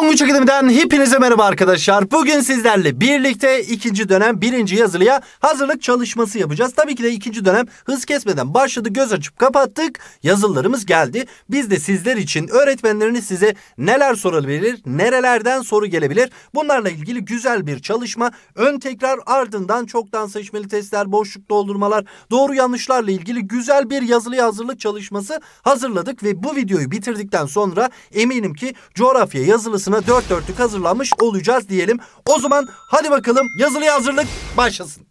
Tongu Akademi'den hepinize merhaba arkadaşlar. Bugün sizlerle birlikte ikinci dönem birinci yazılıya hazırlık çalışması yapacağız. Tabii ki de ikinci dönem hız kesmeden başladı. Göz açıp kapattık. Yazılarımız geldi. Biz de sizler için öğretmenleriniz size neler sorabilir, nerelerden soru gelebilir. Bunlarla ilgili güzel bir çalışma. Ön tekrar ardından çoktan seçmeli testler, boşluk doldurmalar, doğru yanlışlarla ilgili güzel bir yazılıya hazırlık çalışması hazırladık. Ve bu videoyu bitirdikten sonra eminim ki coğrafya yazılısı sıralamasını dört dörtlük hazırlanmış olacağız diyelim. O zaman hadi bakalım yazılıya hazırlık başlasın.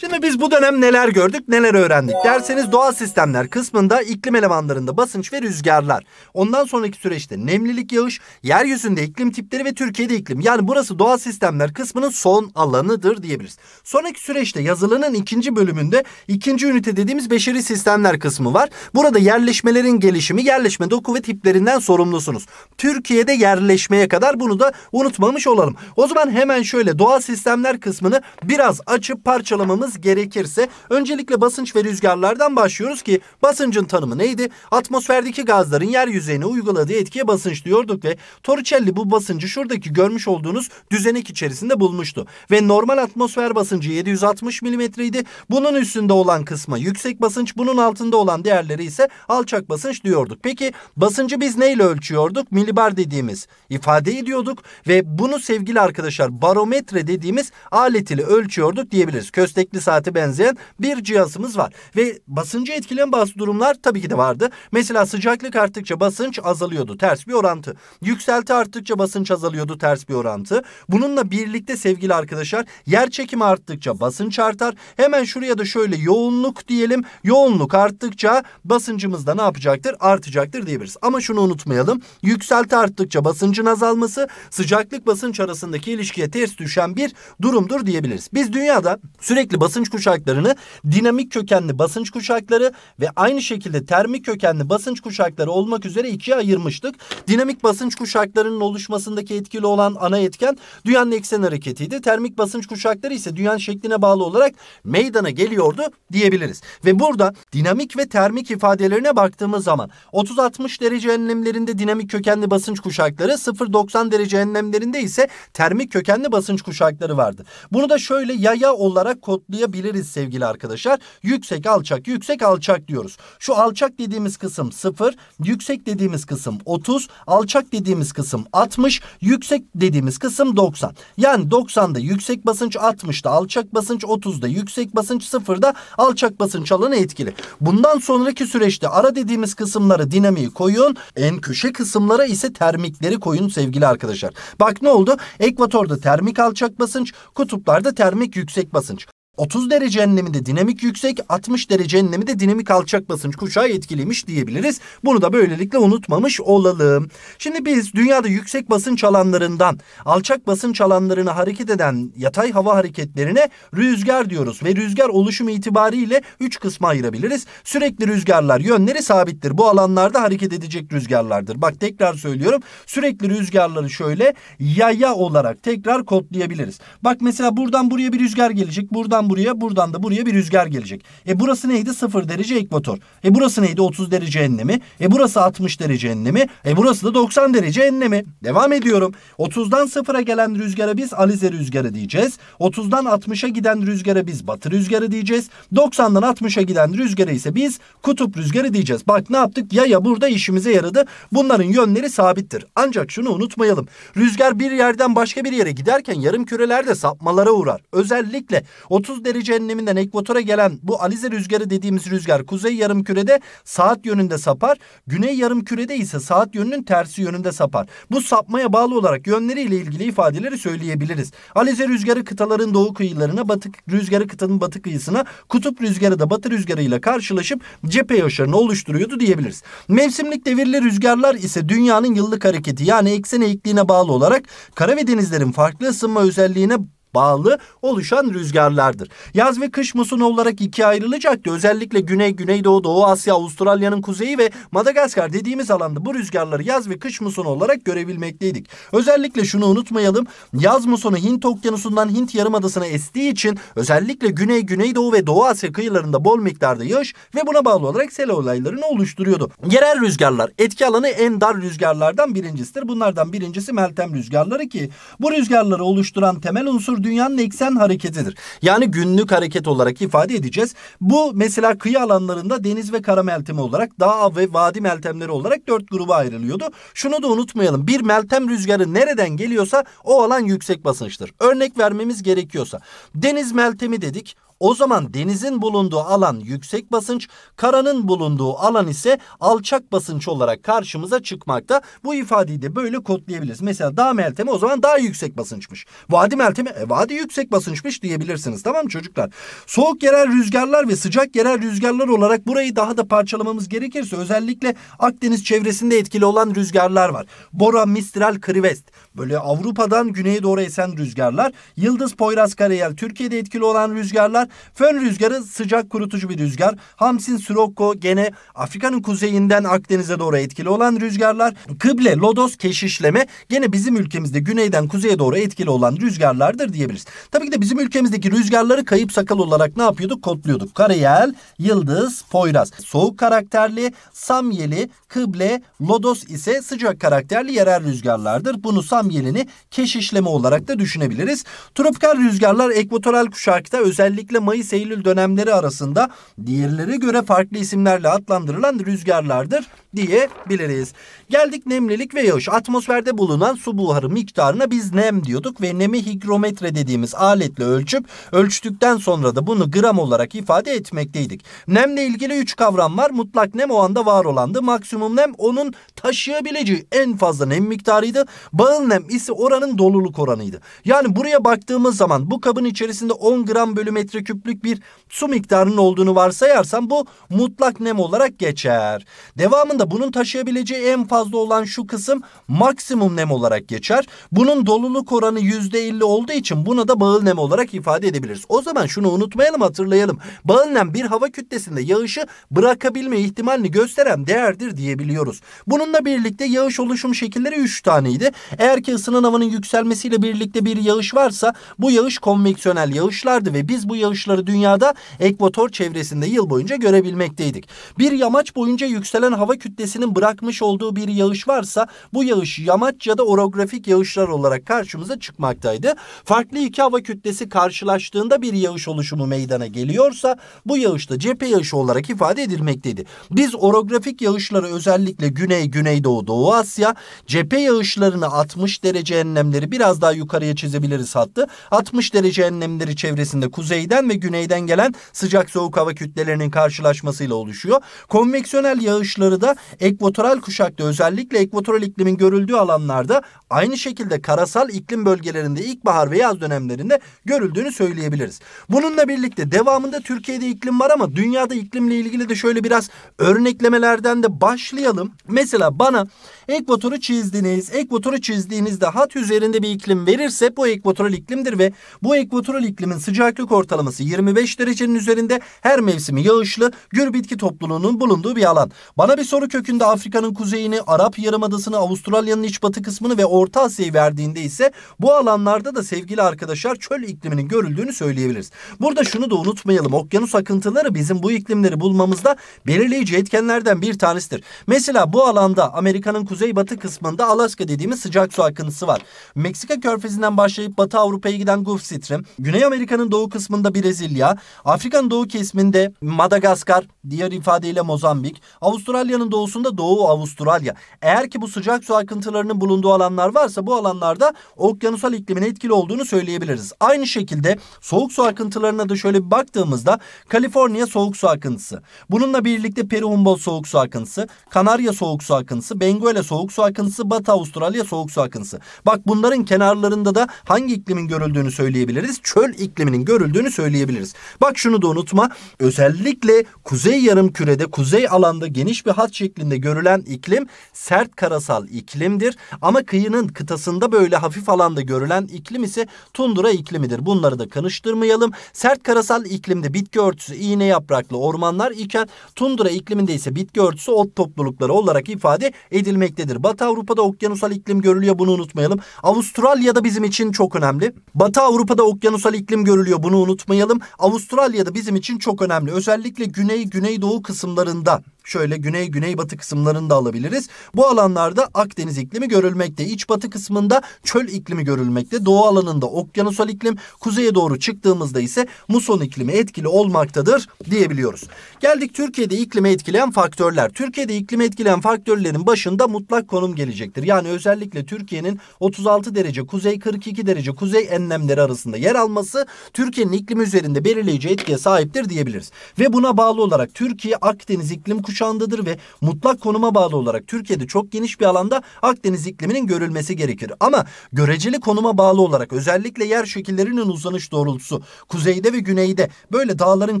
mi biz bu dönem neler gördük neler öğrendik derseniz doğal sistemler kısmında iklim elemanlarında basınç ve rüzgarlar. Ondan sonraki süreçte nemlilik yağış, yeryüzünde iklim tipleri ve Türkiye'de iklim. Yani burası doğal sistemler kısmının son alanıdır diyebiliriz. Sonraki süreçte yazılının ikinci bölümünde ikinci ünite dediğimiz beşeri sistemler kısmı var. Burada yerleşmelerin gelişimi, yerleşme doku ve tiplerinden sorumlusunuz. Türkiye'de yerleşmeye kadar bunu da unutmamış olalım. O zaman hemen şöyle doğal sistemler kısmını biraz açıp parçalamamız gerekirse öncelikle basınç ve rüzgarlardan başlıyoruz ki basıncın tanımı neydi? Atmosferdeki gazların yer yüzeyine uyguladığı etkiye basınç diyorduk ve Torricelli bu basıncı şuradaki görmüş olduğunuz düzenek içerisinde bulmuştu. Ve normal atmosfer basıncı 760 milimetreydi Bunun üstünde olan kısma yüksek basınç, bunun altında olan değerleri ise alçak basınç diyorduk. Peki basıncı biz neyle ölçüyorduk? Milibar dediğimiz ifadeyi diyorduk ve bunu sevgili arkadaşlar barometre dediğimiz alet ile ölçüyorduk diyebiliriz. Köstekli saati benzeyen bir cihazımız var. Ve basıncı etkileyen bazı durumlar tabii ki de vardı. Mesela sıcaklık arttıkça basınç azalıyordu. Ters bir orantı. Yükselti arttıkça basınç azalıyordu. Ters bir orantı. Bununla birlikte sevgili arkadaşlar yer çekimi arttıkça basınç artar. Hemen şuraya da şöyle yoğunluk diyelim. Yoğunluk arttıkça basıncımız da ne yapacaktır? Artacaktır diyebiliriz. Ama şunu unutmayalım. Yükselti arttıkça basıncın azalması sıcaklık basınç arasındaki ilişkiye ters düşen bir durumdur diyebiliriz. Biz dünyada sürekli basınç basınç kuşaklarını dinamik kökenli basınç kuşakları ve aynı şekilde termik kökenli basınç kuşakları olmak üzere ikiye ayırmıştık. Dinamik basınç kuşaklarının oluşmasındaki etkili olan ana etken dünyanın eksen hareketiydi. Termik basınç kuşakları ise dünyanın şekline bağlı olarak meydana geliyordu diyebiliriz. Ve burada dinamik ve termik ifadelerine baktığımız zaman 30-60 derece enlemlerinde dinamik kökenli basınç kuşakları 0-90 derece enlemlerinde ise termik kökenli basınç kuşakları vardı. Bunu da şöyle yaya olarak kodlayabiliriz ayırabiliriz sevgili arkadaşlar. Yüksek alçak yüksek alçak diyoruz. Şu alçak dediğimiz kısım 0, yüksek dediğimiz kısım 30, alçak dediğimiz kısım 60, yüksek dediğimiz kısım 90. Yani 90'da yüksek basınç, 60'da alçak basınç, 30'da yüksek basınç, 0'da alçak basınç alanı etkili. Bundan sonraki süreçte ara dediğimiz kısımlara dinamiği koyun, en köşe kısımlara ise termikleri koyun sevgili arkadaşlar. Bak ne oldu? Ekvatorda termik alçak basınç, kutuplarda termik yüksek basınç. 30 derece enleminde dinamik yüksek, 60 derece enleminde dinamik alçak basınç kuşağı etkiliymiş diyebiliriz. Bunu da böylelikle unutmamış olalım. Şimdi biz dünyada yüksek basınç alanlarından alçak basınç alanlarına hareket eden yatay hava hareketlerine rüzgar diyoruz ve rüzgar oluşumu itibariyle 3 kısma ayırabiliriz. Sürekli rüzgarlar yönleri sabittir. Bu alanlarda hareket edecek rüzgarlardır. Bak tekrar söylüyorum. Sürekli rüzgarları şöyle yaya olarak tekrar kodlayabiliriz. Bak mesela buradan buraya bir rüzgar gelecek. Buradan buraya, buradan da buraya bir rüzgar gelecek. E burası neydi? 0 derece ekvator. E burası neydi? 30 derece enlemi. E burası 60 derece enlemi. E burası da 90 derece enlemi. Devam ediyorum. 30'dan 0'a gelen rüzgara biz alize rüzgarı diyeceğiz. 30'dan 60'a giden rüzgara biz batı rüzgarı diyeceğiz. 90'dan 60'a giden rüzgara ise biz kutup rüzgarı diyeceğiz. Bak ne yaptık? Ya ya burada işimize yaradı. Bunların yönleri sabittir. Ancak şunu unutmayalım. Rüzgar bir yerden başka bir yere giderken yarım kürelerde sapmalara uğrar. Özellikle 30 30 derece enleminden ekvatora gelen bu Alize rüzgarı dediğimiz rüzgar kuzey yarım kürede saat yönünde sapar. Güney yarım kürede ise saat yönünün tersi yönünde sapar. Bu sapmaya bağlı olarak yönleriyle ilgili ifadeleri söyleyebiliriz. Alize rüzgarı kıtaların doğu kıyılarına, batık rüzgarı kıtanın batı kıyısına, kutup rüzgarı da batı rüzgarıyla karşılaşıp cephe yoşlarını oluşturuyordu diyebiliriz. Mevsimlik devirli rüzgarlar ise dünyanın yıllık hareketi yani eksen eğikliğine bağlı olarak kara ve denizlerin farklı ısınma özelliğine bağlı oluşan rüzgarlardır. Yaz ve kış muson olarak ikiye ayrılacaktı. Özellikle Güney, Güneydoğu, Doğu Asya, Avustralya'nın kuzeyi ve Madagaskar dediğimiz alanda bu rüzgarları yaz ve kış muson olarak görebilmekteydik. Özellikle şunu unutmayalım. Yaz musonu Hint okyanusundan Hint yarımadasına estiği için özellikle Güney, Güneydoğu ve Doğu Asya kıyılarında bol miktarda yağış ve buna bağlı olarak sel olaylarını oluşturuyordu. Yerel rüzgarlar etki alanı en dar rüzgarlardan birincisidir. Bunlardan birincisi Meltem rüzgarları ki bu rüzgarları oluşturan temel unsur tür dünyanın eksen hareketidir. Yani günlük hareket olarak ifade edeceğiz. Bu mesela kıyı alanlarında deniz ve kara meltemi olarak dağ ve vadi meltemleri olarak dört gruba ayrılıyordu. Şunu da unutmayalım. Bir meltem rüzgarı nereden geliyorsa o alan yüksek basınçtır. Örnek vermemiz gerekiyorsa deniz meltemi dedik. O zaman denizin bulunduğu alan yüksek basınç, karanın bulunduğu alan ise alçak basınç olarak karşımıza çıkmakta. Bu ifadeyi de böyle kodlayabiliriz. Mesela dağ meltemi o zaman daha yüksek basınçmış. Vadi meltemi e, vadi yüksek basınçmış diyebilirsiniz tamam mı çocuklar? Soğuk yerel rüzgarlar ve sıcak yerel rüzgarlar olarak burayı daha da parçalamamız gerekirse özellikle Akdeniz çevresinde etkili olan rüzgarlar var. Bora, Mistral, Krivest. Böyle Avrupa'dan güneye doğru esen rüzgarlar. Yıldız, Poyraz, Karayel Türkiye'de etkili olan rüzgarlar rüzgar. Fön rüzgarı sıcak kurutucu bir rüzgar. Hamsin, Sirocco gene Afrika'nın kuzeyinden Akdeniz'e doğru etkili olan rüzgarlar. Kıble, Lodos, keşişleme gene bizim ülkemizde güneyden kuzeye doğru etkili olan rüzgarlardır diyebiliriz. Tabii ki de bizim ülkemizdeki rüzgarları kayıp sakal olarak ne yapıyorduk? Kodluyorduk. Karayel, Yıldız, Poyraz. Soğuk karakterli, Samyeli, Kıble, Lodos ise sıcak karakterli yerel rüzgarlardır. Bunu Samyelini keşişleme olarak da düşünebiliriz. Tropikal rüzgarlar ekvatoral kuşakta özellikle özellikle Mayıs-Eylül dönemleri arasında diğerlere göre farklı isimlerle adlandırılan rüzgarlardır diyebiliriz. Geldik nemlilik ve yağış. Atmosferde bulunan su buharı miktarına biz nem diyorduk ve nemi higrometre dediğimiz aletle ölçüp ölçtükten sonra da bunu gram olarak ifade etmekteydik. Nemle ilgili 3 kavram var. Mutlak nem o anda var olandı. Maksimum nem onun taşıyabileceği en fazla nem miktarıydı. Bağıl nem ise oranın doluluk oranıydı. Yani buraya baktığımız zaman bu kabın içerisinde 10 gram bölü metre küplük bir su miktarının olduğunu varsayarsam bu mutlak nem olarak geçer. Devamında bunun taşıyabileceği en fazla olan şu kısım maksimum nem olarak geçer. Bunun doluluk oranı %50 olduğu için buna da bağıl nem olarak ifade edebiliriz. O zaman şunu unutmayalım hatırlayalım. Bağıl nem bir hava kütlesinde yağışı bırakabilme ihtimalini gösteren değerdir diyebiliyoruz. Bununla birlikte yağış oluşum şekilleri 3 taneydi. Eğer ki ısınan havanın yükselmesiyle birlikte bir yağış varsa bu yağış konveksiyonel yağışlardı ve biz bu yağış yağışları dünyada ekvator çevresinde yıl boyunca görebilmekteydik. Bir yamaç boyunca yükselen hava kütlesinin bırakmış olduğu bir yağış varsa bu yağış yamaç ya da orografik yağışlar olarak karşımıza çıkmaktaydı. Farklı iki hava kütlesi karşılaştığında bir yağış oluşumu meydana geliyorsa bu yağış da cephe yağışı olarak ifade edilmekteydi. Biz orografik yağışları özellikle Güney, Güneydoğu, Doğu Asya cephe yağışlarını 60 derece enlemleri biraz daha yukarıya çizebiliriz hattı. 60 derece enlemleri çevresinde kuzeyden ve güneyden gelen sıcak soğuk hava kütlelerinin karşılaşmasıyla oluşuyor. Konveksiyonel yağışları da ekvatoral kuşakta özellikle ekvatoral iklimin görüldüğü alanlarda aynı şekilde karasal iklim bölgelerinde ilkbahar ve yaz dönemlerinde görüldüğünü söyleyebiliriz. Bununla birlikte devamında Türkiye'de iklim var ama dünyada iklimle ilgili de şöyle biraz örneklemelerden de başlayalım. Mesela bana Ekvatoru çizdiniz. Ekvatoru çizdiğinizde hat üzerinde bir iklim verirse bu ekvatoral iklimdir ve bu ekvatoral iklimin sıcaklık ortalaması 25 derecenin üzerinde her mevsimi yağışlı gür bitki topluluğunun bulunduğu bir alan. Bana bir soru kökünde Afrika'nın kuzeyini, Arap Yarımadası'nı, Avustralya'nın iç batı kısmını ve Orta Asya'yı verdiğinde ise bu alanlarda da sevgili arkadaşlar çöl ikliminin görüldüğünü söyleyebiliriz. Burada şunu da unutmayalım. Okyanus akıntıları bizim bu iklimleri bulmamızda belirleyici etkenlerden bir tanesidir. Mesela bu alanda Amerika'nın kuzeybatı kısmında Alaska dediğimiz sıcak su akıntısı var. Meksika körfezinden başlayıp Batı Avrupa'ya giden Gulf Stream, Güney Amerika'nın doğu kısmında Brezilya, Afrika'nın doğu kesiminde Madagaskar, diğer ifadeyle Mozambik, Avustralya'nın doğusunda Doğu Avustralya. Eğer ki bu sıcak su akıntılarının bulunduğu alanlar varsa bu alanlarda okyanusal iklimin etkili olduğunu söyleyebiliriz. Aynı şekilde soğuk su akıntılarına da şöyle bir baktığımızda Kaliforniya soğuk su akıntısı. Bununla birlikte Peru Humboldt soğuk su akıntısı, Kanarya soğuk su akıntısı, Benguela soğuk su akıntısı, Batı Avustralya soğuk su akıntısı. Bak bunların kenarlarında da hangi iklimin görüldüğünü söyleyebiliriz? Çöl ikliminin görüldüğünü söyleyebiliriz. Bak şunu da unutma. Özellikle kuzey yarım kürede, kuzey alanda geniş bir hat şeklinde görülen iklim sert karasal iklimdir. Ama kıyının kıtasında böyle hafif alanda görülen iklim ise tundura iklimidir. Bunları da kanıştırmayalım. Sert karasal iklimde bitki örtüsü iğne yapraklı ormanlar iken tundura ikliminde ise bitki örtüsü ot toplulukları olarak ifade edilmektedir gelmektedir. Batı Avrupa'da okyanusal iklim görülüyor bunu unutmayalım. Avustralya'da bizim için çok önemli. Batı Avrupa'da okyanusal iklim görülüyor bunu unutmayalım. Avustralya'da bizim için çok önemli. Özellikle güney güneydoğu kısımlarında şöyle güney güneybatı kısımlarını da alabiliriz. Bu alanlarda Akdeniz iklimi görülmekte. İç batı kısmında çöl iklimi görülmekte. Doğu alanında okyanusal iklim, kuzeye doğru çıktığımızda ise muson iklimi etkili olmaktadır diyebiliyoruz. Geldik Türkiye'de iklimi etkileyen faktörler. Türkiye'de iklimi etkileyen faktörlerin başında mutlak konum gelecektir. Yani özellikle Türkiye'nin 36 derece kuzey 42 derece kuzey enlemleri arasında yer alması Türkiye'nin iklimi üzerinde belirleyici etkiye sahiptir diyebiliriz. Ve buna bağlı olarak Türkiye Akdeniz iklim kuşu kuşağındadır ve mutlak konuma bağlı olarak Türkiye'de çok geniş bir alanda Akdeniz ikliminin görülmesi gerekir. Ama göreceli konuma bağlı olarak özellikle yer şekillerinin uzanış doğrultusu kuzeyde ve güneyde böyle dağların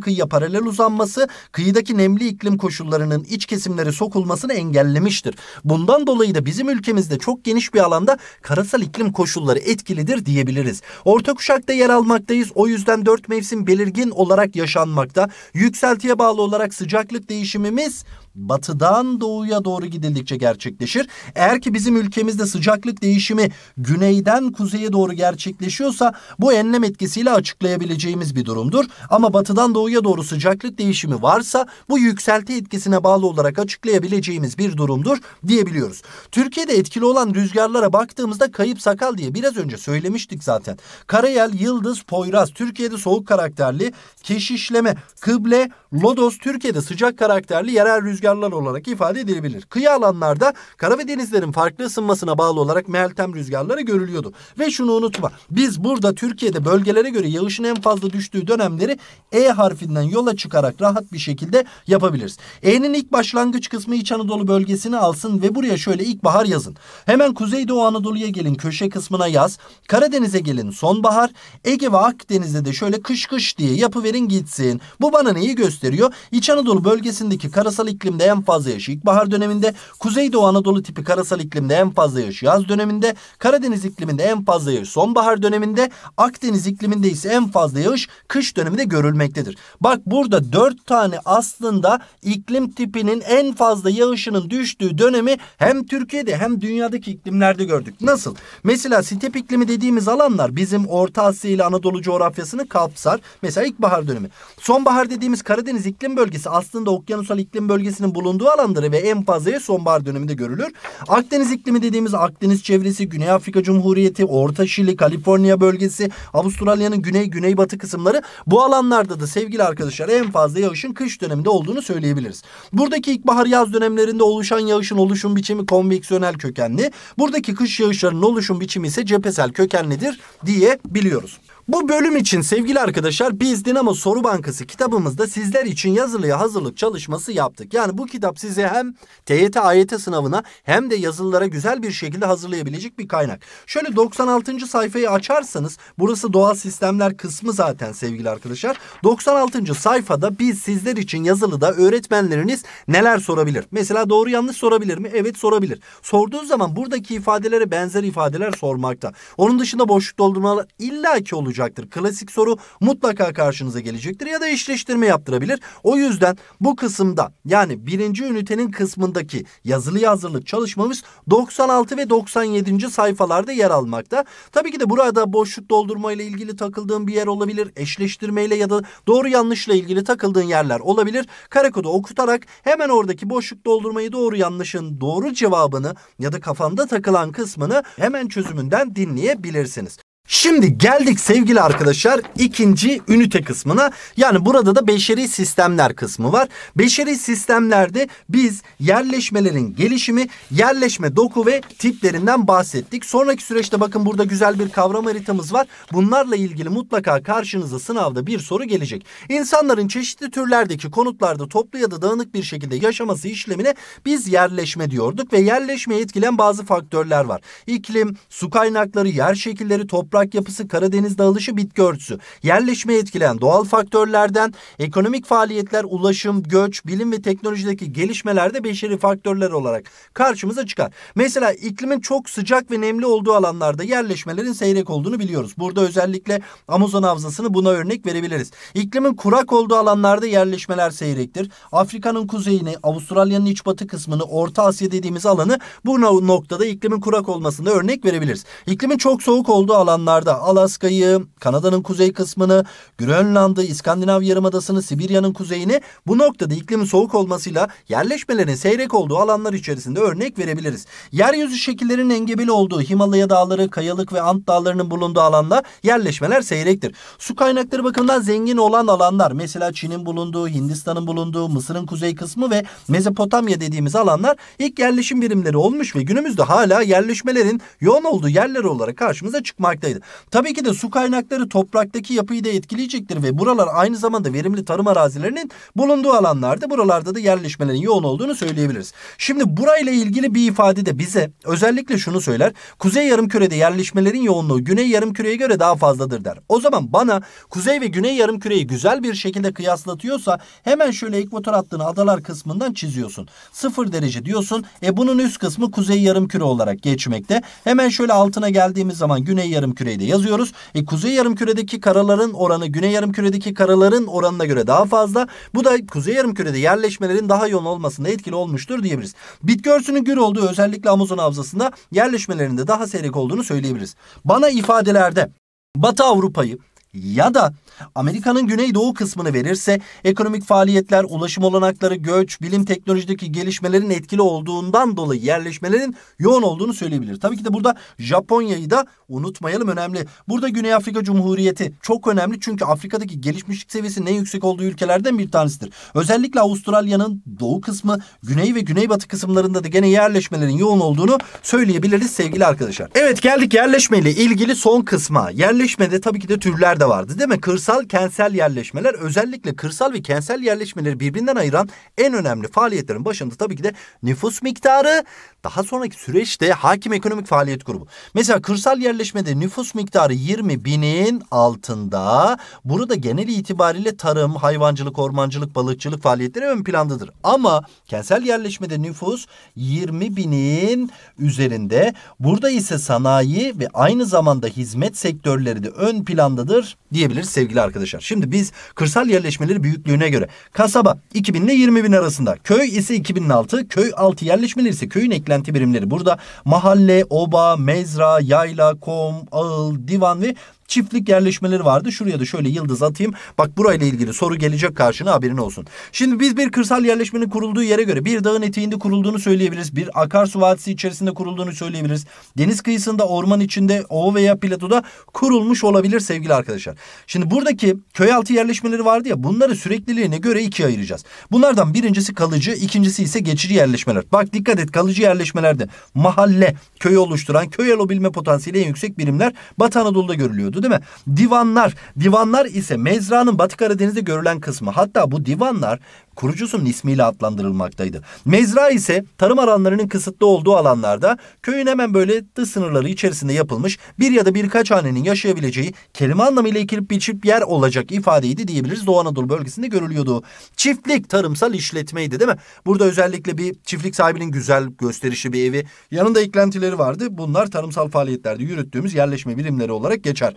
kıyıya paralel uzanması kıyıdaki nemli iklim koşullarının iç kesimlere sokulmasını engellemiştir. Bundan dolayı da bizim ülkemizde çok geniş bir alanda karasal iklim koşulları etkilidir diyebiliriz. Orta kuşakta yer almaktayız. O yüzden dört mevsim belirgin olarak yaşanmakta. Yükseltiye bağlı olarak sıcaklık değişimimiz batıdan doğuya doğru gidildikçe gerçekleşir. Eğer ki bizim ülkemizde sıcaklık değişimi güneyden kuzeye doğru gerçekleşiyorsa bu enlem etkisiyle açıklayabileceğimiz bir durumdur. Ama batıdan doğuya doğru sıcaklık değişimi varsa bu yükselti etkisine bağlı olarak açıklayabileceğimiz bir durumdur diyebiliyoruz. Türkiye'de etkili olan rüzgarlara baktığımızda kayıp sakal diye biraz önce söylemiştik zaten. Karayel, Yıldız, Poyraz Türkiye'de soğuk karakterli, keşişleme, kıble, lodos Türkiye'de sıcak karakterli yerel rüzgar rüzgarlar olarak ifade edilebilir. Kıyı alanlarda kara ve denizlerin farklı ısınmasına bağlı olarak meltem rüzgarları görülüyordu. Ve şunu unutma. Biz burada Türkiye'de bölgelere göre yağışın en fazla düştüğü dönemleri E harfinden yola çıkarak rahat bir şekilde yapabiliriz. E'nin ilk başlangıç kısmı İç Anadolu bölgesini alsın ve buraya şöyle ilkbahar yazın. Hemen Kuzeydoğu Anadolu'ya gelin köşe kısmına yaz. Karadeniz'e gelin sonbahar. Ege ve Akdeniz'de de şöyle kış kış diye yapıverin gitsin. Bu bana neyi gösteriyor? İç Anadolu bölgesindeki karasal iklim iklimde en fazla yaşı ilkbahar döneminde, Kuzeydoğu Anadolu tipi karasal iklimde en fazla yaşı yaz döneminde, Karadeniz ikliminde en fazla yaş sonbahar döneminde, Akdeniz ikliminde ise en fazla yağış kış döneminde görülmektedir. Bak burada dört tane aslında iklim tipinin en fazla yağışının düştüğü dönemi hem Türkiye'de hem dünyadaki iklimlerde gördük. Nasıl? Mesela step iklimi dediğimiz alanlar bizim Orta Asya ile Anadolu coğrafyasını kapsar. Mesela ilkbahar dönemi. Sonbahar dediğimiz Karadeniz iklim bölgesi aslında okyanusal iklim bölgesini bölgesinin bulunduğu alandır ve en fazla sonbahar döneminde görülür. Akdeniz iklimi dediğimiz Akdeniz çevresi, Güney Afrika Cumhuriyeti, Orta Şili, Kaliforniya bölgesi, Avustralya'nın güney güneybatı kısımları bu alanlarda da sevgili arkadaşlar en fazla yağışın kış döneminde olduğunu söyleyebiliriz. Buradaki ilkbahar yaz dönemlerinde oluşan yağışın oluşum biçimi konveksiyonel kökenli. Buradaki kış yağışlarının oluşum biçimi ise cephesel kökenlidir diye biliyoruz. Bu bölüm için sevgili arkadaşlar biz Dinamo Soru Bankası kitabımızda sizler için yazılıya hazırlık çalışması yaptık. Yani bu kitap size hem TYT AYT sınavına hem de yazılılara güzel bir şekilde hazırlayabilecek bir kaynak. Şöyle 96. sayfayı açarsanız burası doğal sistemler kısmı zaten sevgili arkadaşlar. 96. sayfada biz sizler için yazılıda öğretmenleriniz neler sorabilir? Mesela doğru yanlış sorabilir mi? Evet sorabilir. Sorduğu zaman buradaki ifadelere benzer ifadeler sormakta. Onun dışında boşluk doldurmalar illaki olacak olacaktır. Klasik soru mutlaka karşınıza gelecektir ya da eşleştirme yaptırabilir. O yüzden bu kısımda yani birinci ünitenin kısmındaki yazılı hazırlık çalışmamız 96 ve 97. sayfalarda yer almakta. Tabii ki de burada boşluk doldurma ile ilgili takıldığım bir yer olabilir. Eşleştirme ile ya da doğru yanlışla ilgili takıldığın yerler olabilir. Karakodu okutarak hemen oradaki boşluk doldurmayı doğru yanlışın doğru cevabını ya da kafanda takılan kısmını hemen çözümünden dinleyebilirsiniz. Şimdi geldik sevgili arkadaşlar ikinci ünite kısmına. Yani burada da beşeri sistemler kısmı var. Beşeri sistemlerde biz yerleşmelerin gelişimi, yerleşme doku ve tiplerinden bahsettik. Sonraki süreçte bakın burada güzel bir kavram haritamız var. Bunlarla ilgili mutlaka karşınıza sınavda bir soru gelecek. İnsanların çeşitli türlerdeki konutlarda toplu ya da dağınık bir şekilde yaşaması işlemine biz yerleşme diyorduk ve yerleşmeyi etkilen bazı faktörler var. İklim, su kaynakları, yer şekilleri, toprak toprak yapısı, Karadeniz dağılışı, bitki örtüsü. Yerleşme etkilen doğal faktörlerden ekonomik faaliyetler, ulaşım, göç, bilim ve teknolojideki gelişmeler de beşeri faktörler olarak karşımıza çıkar. Mesela iklimin çok sıcak ve nemli olduğu alanlarda yerleşmelerin seyrek olduğunu biliyoruz. Burada özellikle Amazon havzasını buna örnek verebiliriz. İklimin kurak olduğu alanlarda yerleşmeler seyrektir. Afrika'nın kuzeyini, Avustralya'nın iç batı kısmını, Orta Asya dediğimiz alanı bu noktada iklimin kurak olmasında örnek verebiliriz. İklimin çok soğuk olduğu alanlar alanlarda Alaska'yı, Kanada'nın kuzey kısmını, Grönland'ı, İskandinav Yarımadası'nı, Sibirya'nın kuzeyini bu noktada iklimin soğuk olmasıyla yerleşmelerin seyrek olduğu alanlar içerisinde örnek verebiliriz. Yeryüzü şekillerinin engebeli olduğu Himalaya dağları, Kayalık ve Ant dağlarının bulunduğu alanda yerleşmeler seyrektir. Su kaynakları bakımından zengin olan alanlar mesela Çin'in bulunduğu, Hindistan'ın bulunduğu, Mısır'ın kuzey kısmı ve Mezopotamya dediğimiz alanlar ilk yerleşim birimleri olmuş ve günümüzde hala yerleşmelerin yoğun olduğu yerler olarak karşımıza çıkmaktadır etkiledi. Tabii ki de su kaynakları topraktaki yapıyı da etkileyecektir ve buralar aynı zamanda verimli tarım arazilerinin bulunduğu alanlarda buralarda da yerleşmelerin yoğun olduğunu söyleyebiliriz. Şimdi burayla ilgili bir ifade de bize özellikle şunu söyler. Kuzey yarımkürede yerleşmelerin yoğunluğu güney yarımküreye göre daha fazladır der. O zaman bana kuzey ve güney yarımküreyi güzel bir şekilde kıyaslatıyorsa hemen şöyle ekvator hattını adalar kısmından çiziyorsun. Sıfır derece diyorsun. E bunun üst kısmı kuzey yarımküre olarak geçmekte. Hemen şöyle altına geldiğimiz zaman güney yarımküre küreyi de yazıyoruz. E, kuzey yarımküredeki karaların oranı güney yarımküredeki karaların oranına göre daha fazla. Bu da kuzey yarımkürede yerleşmelerin daha yoğun olmasında etkili olmuştur diyebiliriz. Bitki örtüsünün gür olduğu özellikle Amazon havzasında yerleşmelerinde daha seyrek olduğunu söyleyebiliriz. Bana ifadelerde Batı Avrupa'yı, ya da Amerika'nın güneydoğu kısmını verirse ekonomik faaliyetler, ulaşım olanakları, göç, bilim teknolojideki gelişmelerin etkili olduğundan dolayı yerleşmelerin yoğun olduğunu söyleyebilir. Tabii ki de burada Japonya'yı da unutmayalım önemli. Burada Güney Afrika Cumhuriyeti çok önemli çünkü Afrika'daki gelişmişlik seviyesinin en yüksek olduğu ülkelerden bir tanesidir. Özellikle Avustralya'nın doğu kısmı, güney ve güneybatı kısımlarında da gene yerleşmelerin yoğun olduğunu söyleyebiliriz sevgili arkadaşlar. Evet geldik yerleşmeyle ilgili son kısma. Yerleşmede tabii ki de türler de de vardı değil mi? Kırsal kentsel yerleşmeler özellikle kırsal ve kentsel yerleşmeleri birbirinden ayıran en önemli faaliyetlerin başında tabii ki de nüfus miktarı daha sonraki süreçte hakim ekonomik faaliyet grubu. Mesela kırsal yerleşmede nüfus miktarı 20 binin altında burada genel itibariyle tarım, hayvancılık, ormancılık, balıkçılık faaliyetleri ön plandadır. Ama kentsel yerleşmede nüfus 20 binin üzerinde burada ise sanayi ve aynı zamanda hizmet sektörleri de ön plandadır diyebiliriz sevgili arkadaşlar. Şimdi biz kırsal yerleşmeleri büyüklüğüne göre kasaba 2000 ile 20.000 arasında. Köy ise 2006, köy altı yerleşmeleri ise köyün eklenti birimleri. Burada mahalle, oba, mezra, yayla, kom, ağıl, divan ve çiftlik yerleşmeleri vardı. Şuraya da şöyle yıldız atayım. Bak burayla ilgili soru gelecek karşına haberin olsun. Şimdi biz bir kırsal yerleşmenin kurulduğu yere göre bir dağın eteğinde kurulduğunu söyleyebiliriz. Bir akarsu vadisi içerisinde kurulduğunu söyleyebiliriz. Deniz kıyısında, orman içinde, o veya platoda kurulmuş olabilir sevgili arkadaşlar. Şimdi buradaki köy altı yerleşmeleri vardı ya bunları sürekliliğine göre ikiye ayıracağız. Bunlardan birincisi kalıcı, ikincisi ise geçici yerleşmeler. Bak dikkat et kalıcı yerleşmelerde mahalle, köyü oluşturan, köy alabilme potansiyeli en yüksek birimler Batı Anadolu'da görülüyordu oldu değil mi? Divanlar. Divanlar ise mezranın Batı Karadeniz'de görülen kısmı. Hatta bu divanlar kurucusunun ismiyle adlandırılmaktaydı. Mezra ise tarım alanlarının kısıtlı olduğu alanlarda köyün hemen böyle dış sınırları içerisinde yapılmış bir ya da birkaç hanenin yaşayabileceği kelime anlamıyla ekilip biçip yer olacak ifadeydi diyebiliriz. Doğu Anadolu bölgesinde görülüyordu. Çiftlik tarımsal işletmeydi değil mi? Burada özellikle bir çiftlik sahibinin güzel gösterişi bir evi yanında eklentileri vardı. Bunlar tarımsal faaliyetlerde yürüttüğümüz yerleşme birimleri olarak geçer.